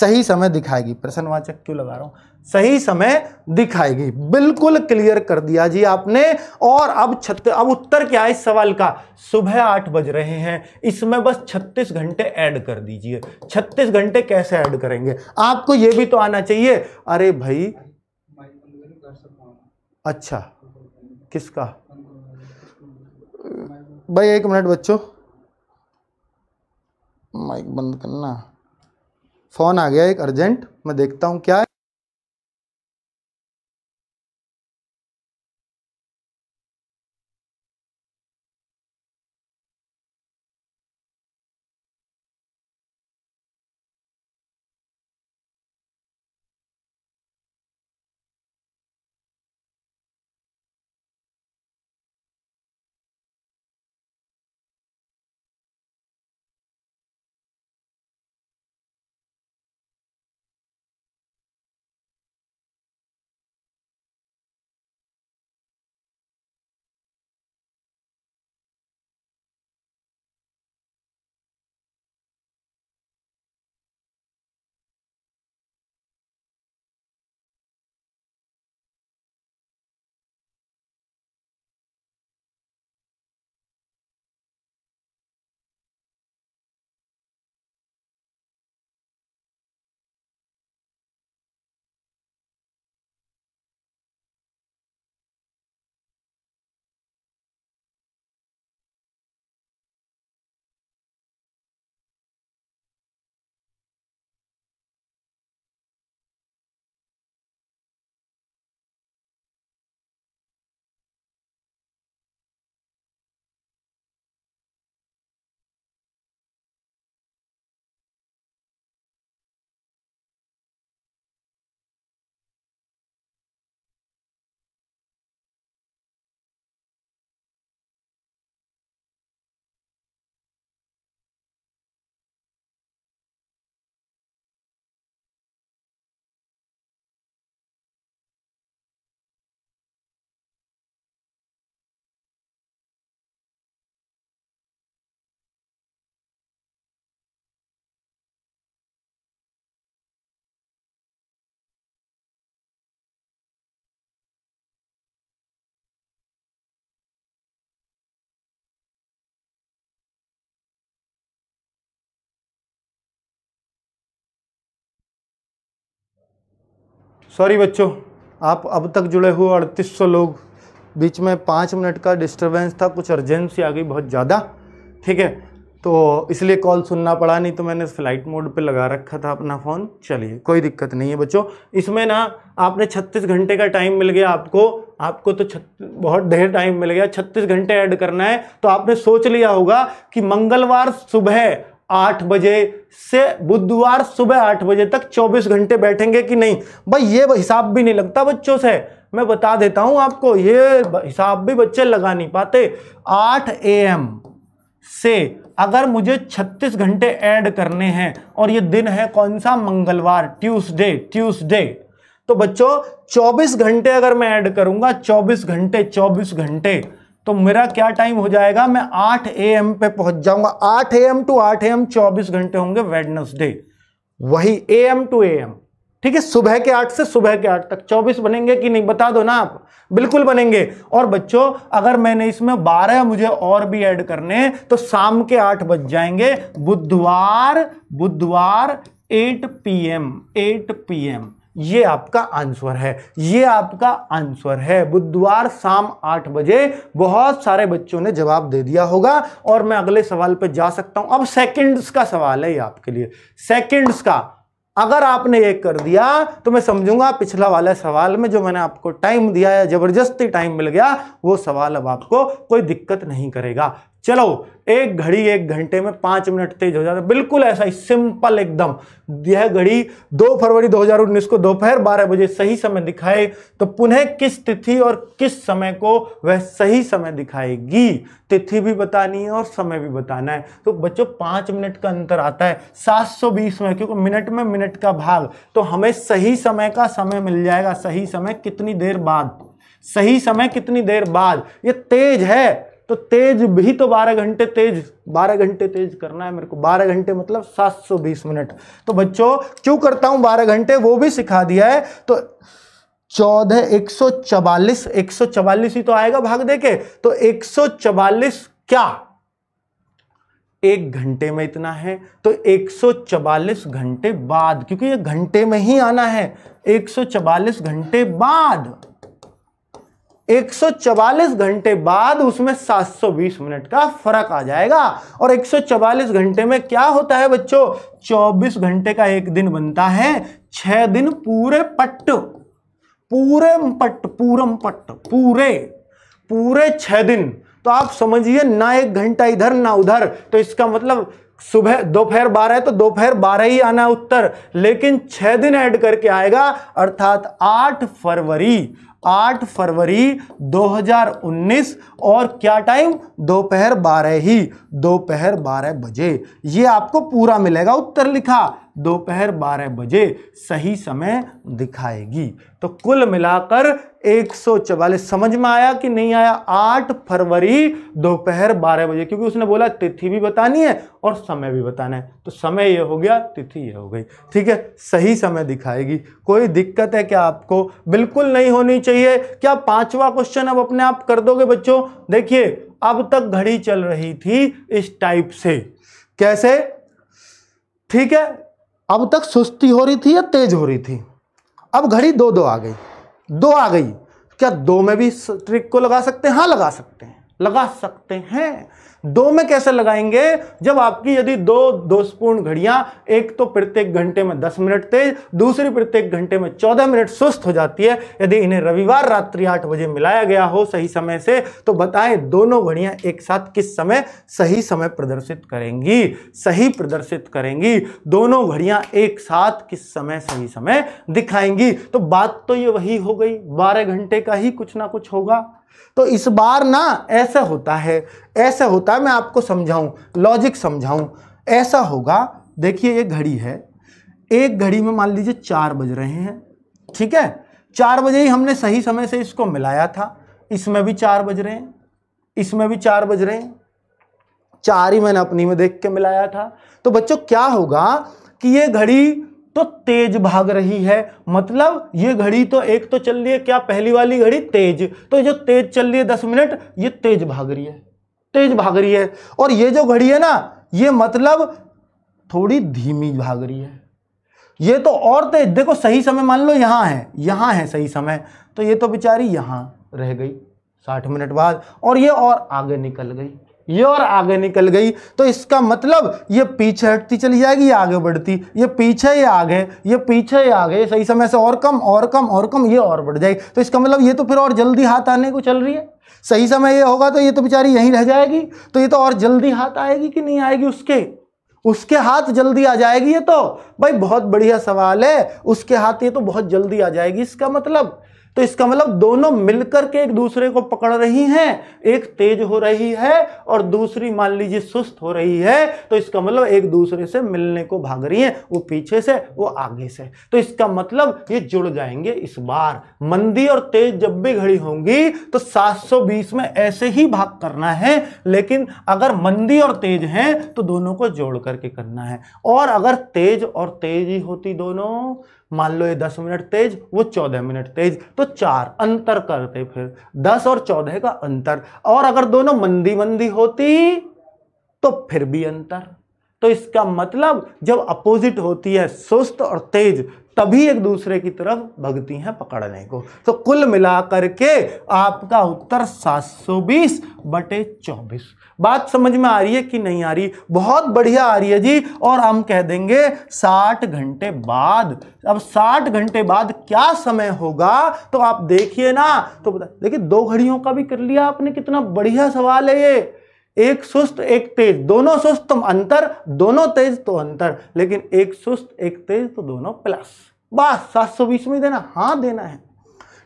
सही समय दिखाएगी प्रश्नवाचक क्यों लगा रहा हूं सही समय दिखाएगी बिल्कुल क्लियर कर दिया जी आपने और अब छत्तीस अब उत्तर क्या है इस सवाल का सुबह आठ बज रहे हैं इसमें बस 36 घंटे ऐड कर दीजिए 36 घंटे कैसे ऐड करेंगे आपको ये भी तो आना चाहिए अरे भाई अच्छा किसका भाई एक मिनट बच्चों माइक बंद करना फ़ोन आ गया एक अर्जेंट मैं देखता हूँ क्या है सॉरी बच्चों आप अब तक जुड़े हुए अड़तीस सौ लोग बीच में पाँच मिनट का डिस्टर्बेंस था कुछ अर्जेंसी आ गई बहुत ज़्यादा ठीक है तो इसलिए कॉल सुनना पड़ा नहीं तो मैंने फ्लाइट मोड पे लगा रखा था अपना फ़ोन चलिए कोई दिक्कत नहीं है बच्चों इसमें ना आपने 36 घंटे का टाइम मिल गया आपको आपको तो छत बहुत ढेर टाइम मिल गया 36 घंटे ऐड करना है तो आपने सोच लिया होगा कि मंगलवार सुबह आठ बजे से बुधवार सुबह आठ बजे तक चौबीस घंटे बैठेंगे कि नहीं भाई ये हिसाब भी नहीं लगता बच्चों से मैं बता देता हूं आपको ये हिसाब भी बच्चे लगा नहीं पाते आठ ए एम से अगर मुझे 36 घंटे ऐड करने हैं और ये दिन है कौन सा मंगलवार ट्यूसडे ट्यूसडे तो बच्चों 24 घंटे अगर मैं ऐड करूंगा 24 घंटे 24 घंटे तो मेरा क्या टाइम हो जाएगा मैं 8 एम पे पहुंच जाऊंगा 8 एम टू 8 एम 24 घंटे होंगे वेडनेसडे वही एम टू एम ठीक है सुबह के 8 से सुबह के 8 तक 24 बनेंगे कि नहीं बता दो ना आप बिल्कुल बनेंगे और बच्चों अगर मैंने इसमें 12 मुझे और भी ऐड करने तो शाम के 8 बज जाएंगे बुधवार बुधवार 8 पीएम 8 पीएम ये आपका आंसर है ये आपका आंसर है बुधवार शाम आठ बजे बहुत सारे बच्चों ने जवाब दे दिया होगा और मैं अगले सवाल पे जा सकता हूं अब सेकंड्स का सवाल है ये आपके लिए सेकंड्स का अगर आपने ये कर दिया तो मैं समझूंगा पिछला वाला सवाल में जो मैंने आपको टाइम दिया या जबरदस्ती टाइम मिल गया वो सवाल अब आपको कोई दिक्कत नहीं करेगा चलो एक घड़ी एक घंटे में पांच मिनट तेज हो जाता है बिल्कुल ऐसा ही सिंपल एकदम यह घड़ी दो फरवरी 2019 को दोपहर बारह बजे सही समय दिखाए तो पुनः किस तिथि और किस समय को वह सही समय दिखाएगी तिथि भी बतानी है और समय भी बताना है तो बच्चों पाँच मिनट का अंतर आता है 720 में क्योंकि मिनट में मिनट का भाग तो हमें सही समय का समय मिल जाएगा सही समय कितनी देर बाद सही समय कितनी देर बाद ये तेज है तो तेज भी तो 12 घंटे तेज 12 घंटे तेज करना है मेरे को 12 घंटे मतलब 720 मिनट तो बच्चों क्यों करता हूं 12 घंटे वो भी सिखा दिया है तो चौदह एक सौ चवालीस एक सौ चवालीस ही तो आएगा भाग देके तो एक सौ चवालीस क्या एक घंटे में इतना है तो 144 घंटे बाद क्योंकि ये घंटे में ही आना है 144 घंटे बाद 144 घंटे बाद उसमें 720 मिनट का फर्क आ जाएगा और 144 घंटे में क्या होता है बच्चों 24 घंटे का एक दिन बनता है छह दिन पूरे पट्ट पूरे पट्ट पूरम पट्ट पूरे पूरे छह दिन तो आप समझिए ना एक घंटा इधर ना उधर तो इसका मतलब सुबह दोपहर बारह है तो दोपहर बारह ही आना उत्तर लेकिन छह दिन ऐड करके आएगा अर्थात आठ फरवरी 8 फरवरी 2019 और क्या टाइम दोपहर बारह ही दोपहर बारह बजे ये आपको पूरा मिलेगा उत्तर लिखा दोपहर 12 बजे सही समय दिखाएगी तो कुल मिलाकर एक समझ में आया कि नहीं आया 8 फरवरी दोपहर 12 बजे क्योंकि उसने बोला तिथि भी बतानी है और समय भी बताना है तो समय ये हो गया तिथि ये हो गई ठीक है सही समय दिखाएगी कोई दिक्कत है क्या आपको बिल्कुल नहीं होनी चाहिए क्या पांचवा क्वेश्चन अब अपने आप कर दोगे बच्चों देखिए अब तक घड़ी चल रही थी इस टाइप से कैसे ठीक है अब तक सुस्ती हो रही थी या तेज हो रही थी अब घड़ी दो दो आ गई दो आ गई क्या दो में भी ट्रिक को लगा सकते हैं हाँ लगा सकते हैं लगा सकते हैं दो में कैसे लगाएंगे जब आपकी यदि दो दोषपूर्ण घड़ियां एक तो प्रत्येक घंटे में दस मिनट तेज दूसरी प्रत्येक घंटे में चौदह मिनट सुस्त हो जाती है यदि इन्हें रविवार रात्रि आठ बजे मिलाया गया हो सही समय से तो बताएं दोनों घड़ियां एक साथ किस समय सही समय प्रदर्शित करेंगी सही प्रदर्शित करेंगी दोनों घड़ियां एक साथ किस समय सही समय दिखाएंगी तो बात तो ये वही हो गई बारह घंटे का ही कुछ ना कुछ होगा तो इस बार ना ऐसा होता है ऐसा होता है मैं आपको समझाऊं लॉजिक समझाऊं ऐसा होगा देखिए एक घड़ी है एक घड़ी में मान लीजिए चार बज रहे हैं ठीक है चार बजे ही हमने सही समय से इसको मिलाया था इसमें भी चार बज रहे हैं इसमें भी चार बज रहे हैं चार ही मैंने अपनी में देख के मिलाया था तो बच्चों क्या होगा कि ये घड़ी तो तेज भाग रही है मतलब ये घड़ी तो एक तो चल रही है क्या पहली वाली घड़ी तेज तो जो तेज चल रही है दस मिनट ये तेज भाग रही है तेज भाग रही है और ये जो घड़ी है ना ये मतलब थोड़ी धीमी भाग रही है ये तो और तेज देखो सही समय मान लो यहां है यहां है सही समय तो ये तो बेचारी यहां रह गई साठ मिनट बाद और ये और आगे निकल गई ये और आगे निकल गई तो इसका मतलब ये पीछे हटती चली जाएगी ये आगे बढ़ती ये पीछे ये आगे ये पीछे ये आगे सही समय से और कम और कम और कम ये और बढ़ जाएगी तो इसका मतलब ये तो फिर और जल्दी हाथ आने को चल रही है सही समय ये होगा तो ये तो बेचारी यहीं रह जाएगी तो ये तो और जल्दी हाथ आएगी कि नहीं आएगी उसके उसके हाथ जल्दी आ जाएगी ये तो भाई बहुत बढ़िया सवाल है उसके हाथ ये तो बहुत जल्दी आ जाएगी इसका मतलब तो इसका मतलब दोनों मिलकर के एक दूसरे को पकड़ रही हैं एक तेज हो रही है और दूसरी मान लीजिए सुस्त हो रही है तो इसका मतलब एक दूसरे से मिलने को भाग रही है वो पीछे से वो आगे से तो इसका मतलब ये जुड़ जाएंगे इस बार मंदी और तेज जब भी घड़ी होंगी तो 720 में ऐसे ही भाग करना है लेकिन अगर मंदी और तेज हैं तो दोनों को जोड़ करके करना है और अगर तेज और तेज ही होती दोनों मान लो ये दस मिनट तेज वो चौदह मिनट तेज तो चार अंतर करते फिर दस और चौदह का अंतर और अगर दोनों मंदी मंदी होती तो फिर भी अंतर तो इसका मतलब जब अपोजिट होती है सुस्त और तेज तभी एक दूसरे की तरफ भगती हैं पकड़ने को तो कुल मिलाकर के आपका उत्तर 720 बटे 24 बात समझ में आ रही है कि नहीं आ रही बहुत बढ़िया आ रही है जी और हम कह देंगे 60 घंटे बाद अब 60 घंटे बाद क्या समय होगा तो आप देखिए ना तो देखिए दो घड़ियों का भी कर लिया आपने कितना बढ़िया सवाल है ये एक सुस्त एक तेज दोनों सुस्त तो अंतर दोनों तेज तो अंतर लेकिन एक सुस्त एक तेज तो दोनों प्लस बस सात सौ बीस में देना हाँ देना है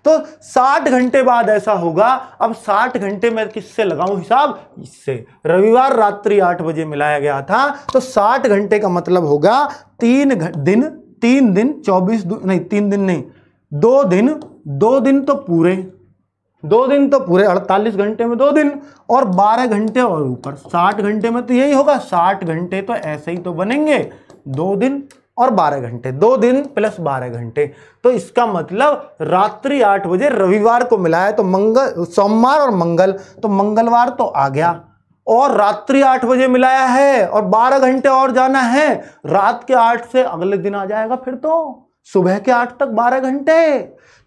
तो 60 घंटे बाद ऐसा होगा अब 60 घंटे में किससे लगाऊं हिसाब इससे रविवार रात्रि 8 बजे मिलाया गया था तो 60 घंटे का मतलब होगा तीन दिन तीन दिन 24 नहीं तीन दिन नहीं दो दिन दो दिन तो पूरे दो दिन तो पूरे 48 घंटे में दो दिन और 12 घंटे और ऊपर 60 घंटे में तो यही होगा 60 घंटे तो ऐसे ही तो बनेंगे दो दिन और 12 घंटे दो दिन प्लस 12 घंटे तो इसका मतलब रात्रि आठ बजे रविवार को मिला है तो मंगल सोमवार और मंगल तो मंगलवार तो आ गया और रात्रि आठ बजे मिलाया है और बारह घंटे और जाना है रात के आठ से अगले दिन आ जाएगा फिर तो सुबह के आठ तक बारह घंटे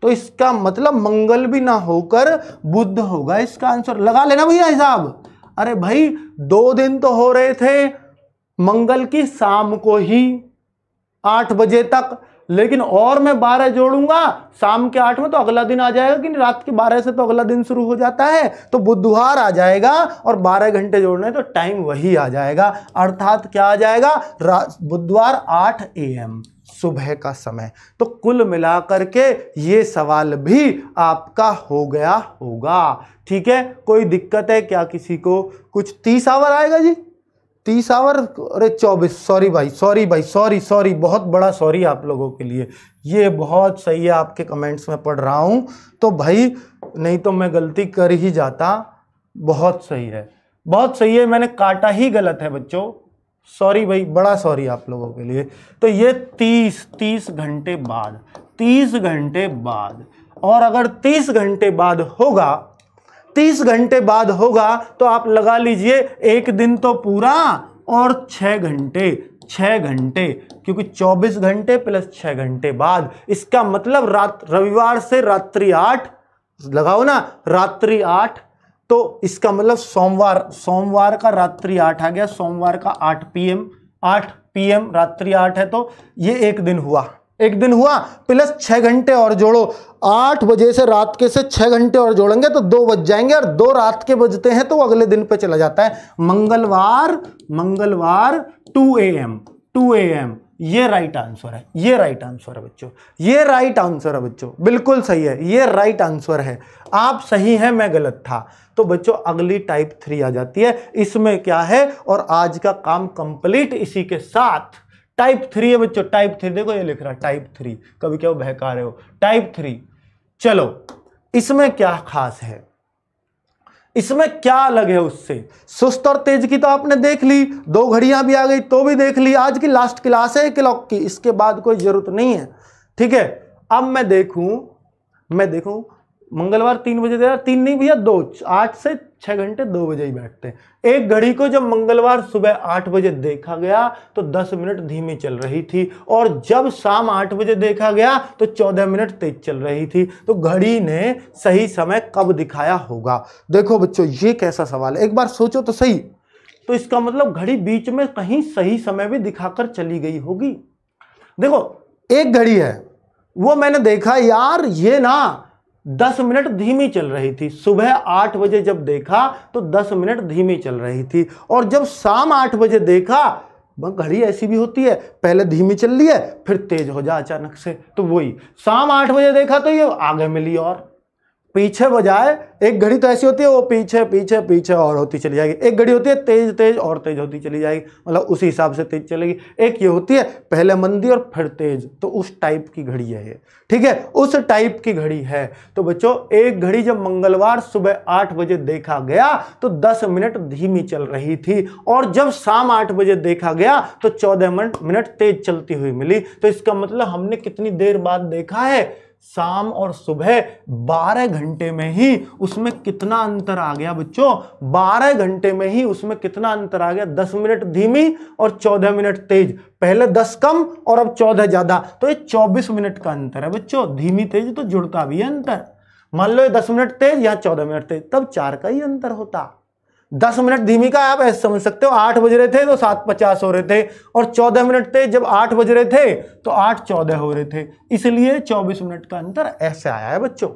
तो इसका मतलब मंगल भी ना होकर बुद्ध होगा इसका आंसर लगा लेना भैया हिसाब अरे भाई दो दिन तो हो रहे थे मंगल की शाम को ही आठ बजे तक लेकिन और मैं बारह जोड़ूंगा शाम के आठ में तो अगला दिन आ जाएगा कि रात के बारह से तो अगला दिन शुरू हो जाता है तो बुधवार आ जाएगा और बारह घंटे जोड़ने तो टाइम वही आ जाएगा अर्थात क्या आ जाएगा बुधवार आठ ए एम सुबह का समय तो कुल मिलाकर के ये सवाल भी आपका हो गया होगा ठीक है कोई दिक्कत है क्या किसी को कुछ तीस आवर आएगा जी तीस आवर अरे चौबीस सॉरी भाई सॉरी भाई सॉरी सॉरी बहुत बड़ा सॉरी आप लोगों के लिए ये बहुत सही है आपके कमेंट्स में पढ़ रहा हूँ तो भाई नहीं तो मैं गलती कर ही जाता बहुत सही है बहुत सही है मैंने काटा ही गलत है बच्चों सॉरी भाई बड़ा सॉरी आप लोगों के लिए तो ये तीस तीस घंटे बाद तीस घंटे बाद और अगर तीस घंटे बाद होगा तीस घंटे बाद होगा तो आप लगा लीजिए एक दिन तो पूरा और छः घंटे छः घंटे क्योंकि चौबीस घंटे प्लस छः घंटे बाद इसका मतलब रात रविवार से रात्रि आठ लगाओ ना रात्रि आठ तो इसका मतलब सोमवार सोमवार का रात्रि आठ आ गया सोमवार का आठ पीएम आठ पी रात्रि आठ है तो ये एक दिन हुआ एक दिन हुआ प्लस छः घंटे और जोड़ो आठ बजे से रात के से छः घंटे और जोड़ेंगे तो दो बज जाएंगे और दो रात के बजते हैं तो अगले दिन पे चला जाता है मंगलवार मंगलवार two A M two A M ये राइट आंसर है ये राइट आंसर है बच्चों ये राइट आंसर है बच्चों बिल्कुल सही है ये राइट आंसर है आप सही हैं मैं गलत था तो बच्चों अगली टाइप थ्री आ जाती है इसमें क्या है और आज का काम कंप्लीट इसी के साथ टाइप थ्री है बच्चों टाइप थ्री देखो ये लिख रहा है टाइप थ्री कभी क्या बहका रहे हो टाइप थ्री चलो इसमें क्या खास है इसमें क्या अलग है उससे सुस्त और तेज की तो आपने देख ली दो घड़ियां भी आ गई तो भी देख ली आज की लास्ट क्लास है क्लॉक की इसके बाद कोई जरूरत नहीं है ठीक है अब मैं देखूं मैं देखूं मंगलवार तीन बजे दे रहा तीन नहीं भैया दो आठ से छः घंटे दो बजे ही बैठते हैं एक घड़ी को जब मंगलवार सुबह आठ बजे देखा गया तो दस मिनट धीमी चल रही थी और जब शाम आठ बजे देखा गया तो चौदह मिनट तेज चल रही थी तो घड़ी ने सही समय कब दिखाया होगा देखो बच्चों ये कैसा सवाल है एक बार सोचो तो सही तो इसका मतलब घड़ी बीच में कहीं सही समय भी दिखाकर चली गई होगी देखो एक घड़ी है वो मैंने देखा यार ये ना दस मिनट धीमी चल रही थी सुबह आठ बजे जब देखा तो दस मिनट धीमी चल रही थी और जब शाम आठ बजे देखा घड़ी ऐसी भी होती है पहले धीमी चल रही है फिर तेज हो जा अचानक से तो वही शाम आठ बजे देखा तो ये आगे मिली और पीछे बजाय एक घड़ी तो ऐसी होती है वो पीछे पीछे पीछे और होती चली जाएगी एक घड़ी होती है तेज तेज और तेज होती चली जाएगी मतलब उसी हिसाब से तेज चलेगी एक ये होती है पहले मंदी और फिर तेज तो उस टाइप की घड़ी है ये ठीक है उस टाइप की घड़ी है तो बच्चों एक घड़ी जब मंगलवार सुबह आठ बजे देखा गया तो दस मिनट धीमी चल रही थी और जब शाम आठ बजे देखा गया तो चौदह मिनट तेज चलती हुई मिली तो इसका मतलब हमने कितनी देर बाद देखा है शाम और सुबह 12 घंटे में ही उसमें कितना अंतर आ गया बच्चों 12 घंटे में ही उसमें कितना अंतर आ गया 10 मिनट धीमी और 14 मिनट तेज पहले 10 कम और अब 14 ज्यादा तो ये 24 मिनट का अंतर है बच्चों धीमी तेज तो जुड़ता भी है अंतर मान लो ये 10 मिनट तेज या 14 मिनट तेज तब चार का ही अंतर होता दस मिनट धीमी का आप ऐसे समझ सकते हो आठ बज रहे थे तो सात पचास हो रहे थे और चौदह मिनट थे जब आठ बज रहे थे तो आठ चौदह हो रहे थे इसलिए चौबीस मिनट का अंतर ऐसे आया है बच्चों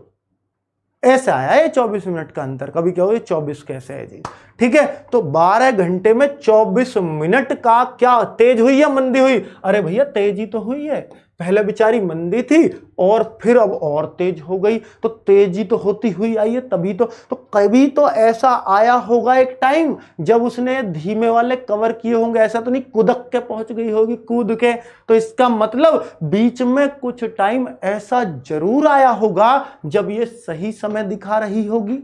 ऐसे आया है चौबीस मिनट का अंतर कभी क्या हो ये चौबीस कैसे है जी ठीक है तो बारह घंटे में चौबीस मिनट का क्या तेज हुई या मंदी हुई अरे भैया तेजी तो हुई है पहले बेचारी मंदी थी और फिर अब और तेज हो गई तो तेजी तो होती हुई आई है तभी तो तो कभी तो ऐसा आया होगा एक टाइम जब उसने धीमे वाले कवर किए होंगे ऐसा तो नहीं कुदक के पहुंच गई होगी कूद के तो इसका मतलब बीच में कुछ टाइम ऐसा जरूर आया होगा जब ये सही समय दिखा रही होगी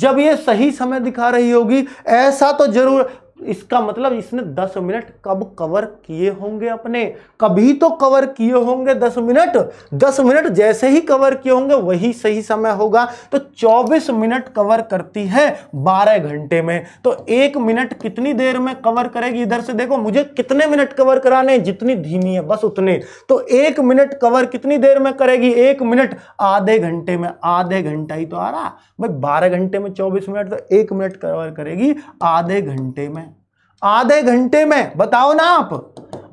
जब ये सही समय दिखा रही होगी ऐसा तो जरूर इसका मतलब इसने 10 मिनट कब कवर किए होंगे अपने कभी तो कवर किए होंगे 10 मिनट 10 मिनट जैसे ही कवर किए होंगे वही सही समय होगा तो 24 मिनट कवर करती है 12 घंटे में तो एक मिनट कितनी देर में कवर करेगी इधर से देखो मुझे कितने मिनट कवर कराने जितनी धीमी है बस उतने तो एक मिनट कवर कितनी देर में करेगी एक मिनट आधे घंटे में आधे घंटा ही तो आ रहा भाई बारह घंटे में चौबीस मिनट तो एक मिनट कवर करेगी आधे घंटे में आधे घंटे में बताओ ना आप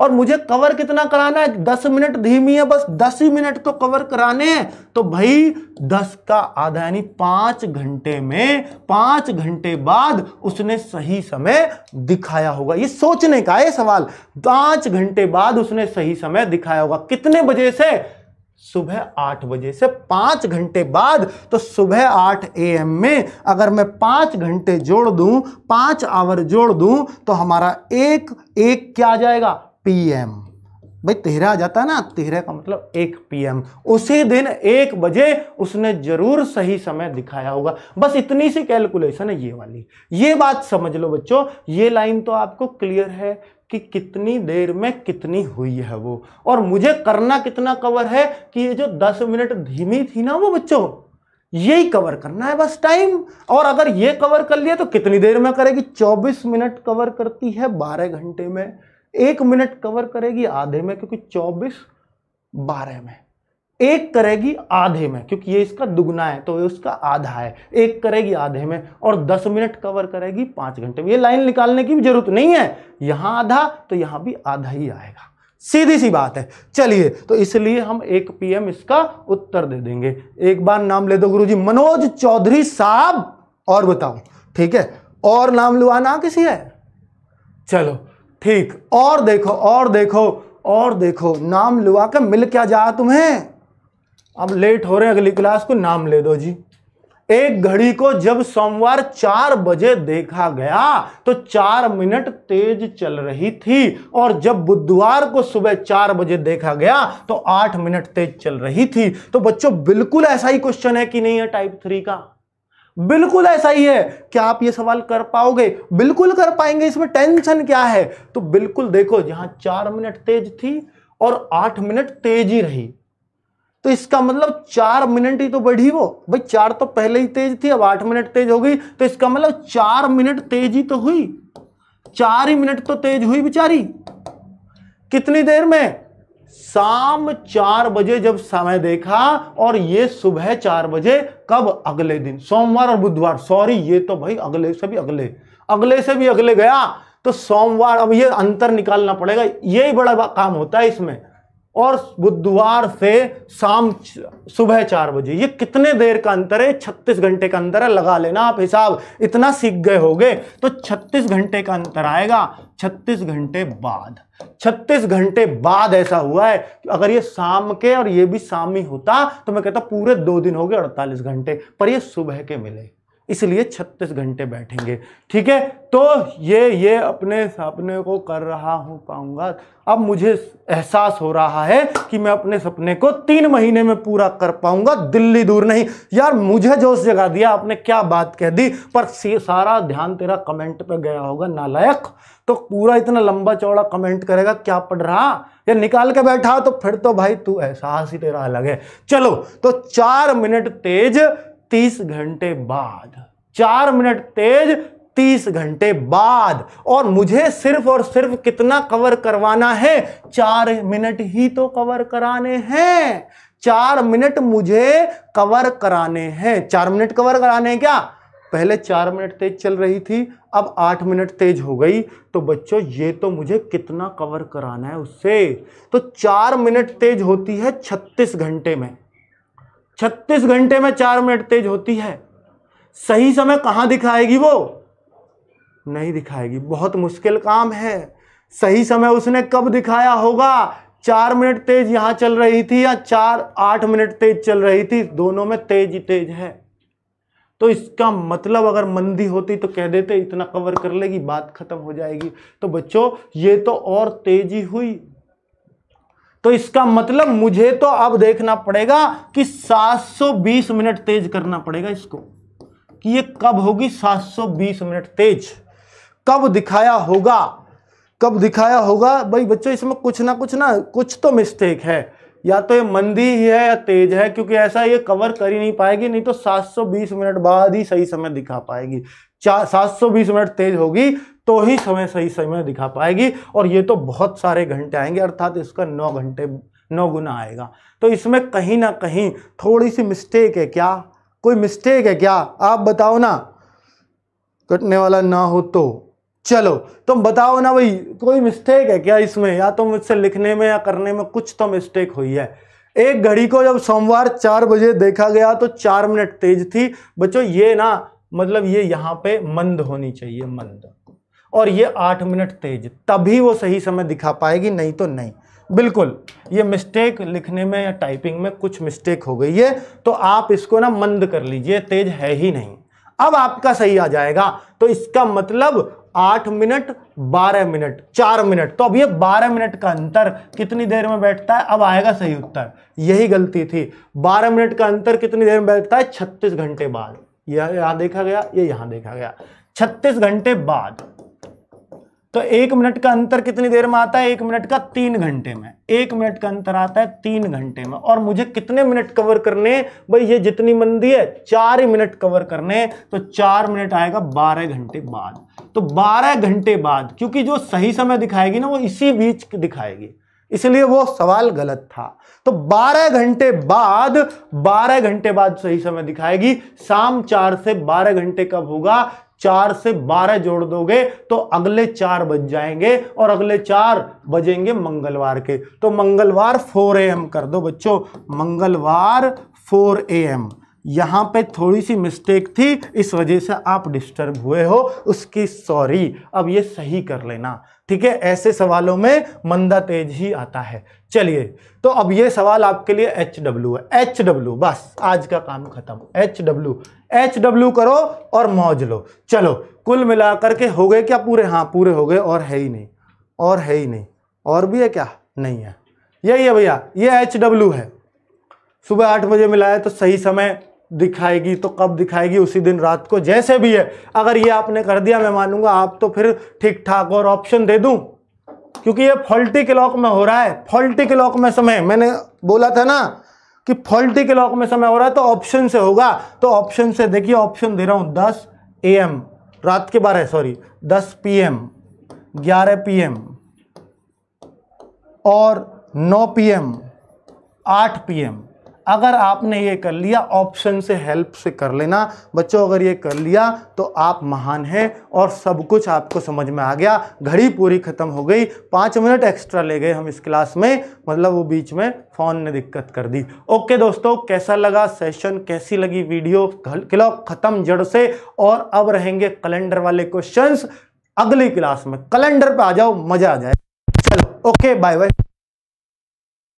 और मुझे कवर कितना कराना है दस मिनट धीमी है बस दस ही मिनट तो कवर कराने हैं तो भाई दस का आधा यानी पांच घंटे में पांच घंटे बाद उसने सही समय दिखाया होगा ये सोचने का है सवाल पांच घंटे बाद उसने सही समय दिखाया होगा कितने बजे से सुबह आठ बजे से पांच घंटे बाद तो सुबह आठ ए एम में अगर मैं पांच घंटे जोड़ दूं पांच आवर जोड़ दूं तो हमारा एक एक क्या आ जाएगा पी एम भाई तेरह आ जाता है ना तेरह का मतलब एक पीएम उसी दिन एक बजे उसने जरूर सही समय दिखाया होगा बस इतनी सी कैलकुलेशन है ये वाली ये बात समझ लो बच्चों ये लाइन तो आपको क्लियर है कि कितनी देर में कितनी हुई है वो और मुझे करना कितना कवर है कि ये जो दस मिनट धीमी थी ना वो बच्चों यही कवर करना है बस टाइम और अगर ये कवर कर लिया तो कितनी देर में करेगी 24 मिनट कवर करती है 12 घंटे में एक मिनट कवर करेगी आधे में क्योंकि 24 12 में एक करेगी आधे में क्योंकि ये इसका दुगना है तो ये उसका आधा है एक करेगी आधे में और दस मिनट कवर करेगी पांच घंटे में ये लाइन निकालने की भी जरूरत नहीं है यहां आधा तो यहां भी आधा ही आएगा सीधी सी बात है चलिए तो इसलिए हम एक पीएम इसका उत्तर दे देंगे एक बार नाम ले दो गुरु मनोज चौधरी साहब और बताओ ठीक है और नाम लुआना किसी है चलो ठीक और देखो और देखो और देखो नाम लुआ कर मिल क्या जा तुम्हें अब लेट हो रहे हैं अगली क्लास को नाम ले दो जी एक घड़ी को जब सोमवार चार बजे देखा गया तो चार मिनट तेज चल रही थी और जब बुधवार को सुबह चार बजे देखा गया तो आठ मिनट तेज चल रही थी तो बच्चों बिल्कुल ऐसा ही क्वेश्चन है कि नहीं है टाइप थ्री का बिल्कुल ऐसा ही है क्या आप ये सवाल कर पाओगे बिल्कुल कर पाएंगे इसमें टेंशन क्या है तो बिल्कुल देखो जहां चार मिनट तेज थी और आठ मिनट तेज ही रही तो इसका मतलब चार मिनट ही तो बढ़ी वो भाई चार तो पहले ही तेज थी अब आठ मिनट तेज हो गई तो इसका मतलब चार मिनट तेज ही तो हुई चार ही मिनट तो तेज हुई बेचारी कितनी देर में शाम चार बजे जब समय देखा और ये सुबह चार बजे कब अगले दिन सोमवार और बुधवार सॉरी ये तो भाई अगले से भी अगले अगले से भी अगले गया तो सोमवार अब ये अंतर निकालना पड़ेगा यही बड़ा काम होता है इसमें और बुधवार से शाम सुबह चार बजे ये कितने देर का अंतर है छत्तीस घंटे का अंतर है लगा लेना आप हिसाब इतना सीख गए होगे तो छत्तीस घंटे का अंतर आएगा छत्तीस घंटे बाद छत्तीस घंटे बाद ऐसा हुआ है कि अगर ये शाम के और ये भी शाम ही होता तो मैं कहता पूरे दो दिन हो गए अड़तालीस घंटे पर ये सुबह के मिले इसलिए 36 घंटे बैठेंगे ठीक है तो ये ये अपने सपने को कर रहा हूँ पाऊंगा अब मुझे एहसास हो रहा है कि मैं अपने सपने को तीन महीने में पूरा कर पाऊंगा दिल्ली दूर नहीं यार मुझे जो उस जगह दिया आपने क्या बात कह दी पर सारा ध्यान तेरा कमेंट पे गया होगा नालायक तो पूरा इतना लंबा चौड़ा कमेंट करेगा क्या पढ़ रहा या निकाल के बैठा तो फिर तो भाई तू एहसास ही तेरा अलग है चलो तो चार मिनट तेज तीस घंटे बाद चार मिनट तेज तीस घंटे बाद और मुझे सिर्फ और सिर्फ कितना कवर करवाना है चार मिनट ही तो कवर कराने हैं चार मिनट मुझे कवर कराने हैं चार मिनट कवर कराने हैं क्या पहले चार मिनट तेज चल रही थी अब आठ मिनट तेज हो गई तो बच्चों ये तो मुझे कितना कवर कराना है उससे तो चार मिनट तेज होती है छत्तीस घंटे में छत्तीस घंटे में चार मिनट तेज होती है सही समय कहाँ दिखाएगी वो नहीं दिखाएगी बहुत मुश्किल काम है सही समय उसने कब दिखाया होगा चार मिनट तेज यहाँ चल रही थी या चार आठ मिनट तेज चल रही थी दोनों में तेज ही तेज है तो इसका मतलब अगर मंदी होती तो कह देते इतना कवर कर लेगी बात खत्म हो जाएगी तो बच्चों ये तो और तेजी हुई तो इसका मतलब मुझे तो अब देखना पड़ेगा कि 720 मिनट तेज करना पड़ेगा इसको कि ये कब होगी 720 मिनट तेज कब दिखाया होगा कब दिखाया होगा भाई बच्चों इसमें कुछ ना कुछ ना कुछ तो मिस्टेक है या तो ये मंदी ही है या तेज है क्योंकि ऐसा ये कवर कर ही नहीं पाएगी नहीं तो 720 मिनट बाद ही सही समय दिखा पाएगी चार 720 मिनट तेज होगी तो ही समय सही समय दिखा पाएगी और ये तो बहुत सारे घंटे आएंगे अर्थात इसका नौ घंटे नौ गुना आएगा तो इसमें कहीं ना कहीं थोड़ी सी मिस्टेक है क्या कोई मिस्टेक है क्या आप बताओ ना कटने वाला ना हो तो चलो तुम बताओ ना भाई कोई मिस्टेक है क्या इसमें या तो मुझसे लिखने में या करने में कुछ तो मिस्टेक हुई है एक घड़ी को जब सोमवार चार बजे देखा गया तो चार मिनट तेज थी बच्चों ये ना मतलब ये यहाँ पे मंद होनी चाहिए मंद और ये आठ मिनट तेज तभी वो सही समय दिखा पाएगी नहीं तो नहीं बिल्कुल ये मिस्टेक लिखने में या टाइपिंग में कुछ मिस्टेक हो गई है तो आप इसको ना मंद कर लीजिए तेज है ही नहीं अब आपका सही आ जाएगा तो इसका मतलब आठ मिनट बारह मिनट चार मिनट तो अब ये बारह मिनट का अंतर कितनी देर में बैठता है अब आएगा सही उत्तर यही गलती थी बारह मिनट का अंतर कितनी देर में बैठता है छत्तीस घंटे बाद यह यहां देखा गया ये यहां देखा गया छत्तीस घंटे बाद तो एक मिनट का अंतर कितनी देर में आता है एक मिनट का तीन घंटे में एक मिनट का अंतर आता है तीन घंटे में और मुझे कितने मिनट कवर करने भाई ये जितनी मंदी है चार मिनट कवर करने तो चार मिनट आएगा बारह घंटे बाद तो बारह घंटे बाद क्योंकि जो सही समय दिखाएगी ना वो इसी बीच दिखाएगी इसलिए वो सवाल गलत था तो 12 घंटे बाद 12 घंटे बाद सही समय दिखाएगी शाम चार से 12 घंटे कब होगा चार से बारह जोड़ दोगे तो अगले चार बज जाएंगे और अगले चार बजेंगे मंगलवार के तो मंगलवार फोर ए एम कर दो बच्चों मंगलवार फोर ए एम यहाँ पे थोड़ी सी मिस्टेक थी इस वजह से आप डिस्टर्ब हुए हो उसकी सॉरी अब ये सही कर लेना ठीक है ऐसे सवालों में मंदा तेज ही आता है चलिए तो अब ये सवाल आपके लिए एच डब्ल्यू है एच डब्ल्यू बस आज का काम खत्म एच डब्ल्यू एच डब्ल्यू करो और मौज लो चलो कुल मिलाकर के हो गए क्या पूरे हाँ पूरे हो गए और है ही नहीं और है ही नहीं और भी है क्या नहीं है यही है भैया ये एच डब्ल्यू है सुबह आठ बजे मिलाया तो सही समय दिखाएगी तो कब दिखाएगी उसी दिन रात को जैसे भी है अगर ये आपने कर दिया मैं मानूंगा आप तो फिर ठीक ठाक और ऑप्शन दे दूं क्योंकि ये फॉल्टी क्लॉक में हो रहा है फॉल्टी क्लॉक में समय मैंने बोला था ना कि फॉल्टी क्लॉक में समय हो रहा है तो ऑप्शन से होगा तो ऑप्शन से देखिए ऑप्शन दे रहा हूँ दस ए एम रात के बारह सॉरी दस पी एम ग्यारह पी एम और नौ पी एम आठ पी एम अगर आपने ये कर लिया ऑप्शन से हेल्प से कर लेना बच्चों अगर ये कर लिया तो आप महान हैं और सब कुछ आपको समझ में आ गया घड़ी पूरी ख़त्म हो गई पाँच मिनट एक्स्ट्रा ले गए हम इस क्लास में मतलब वो बीच में फ़ोन ने दिक्कत कर दी ओके दोस्तों कैसा लगा सेशन कैसी लगी वीडियो क्लॉक ख़त्म जड़ से और अब रहेंगे कैलेंडर वाले क्वेश्चन अगली क्लास में कैलेंडर पर आ जाओ मज़ा आ जाए चलो ओके बाय बाय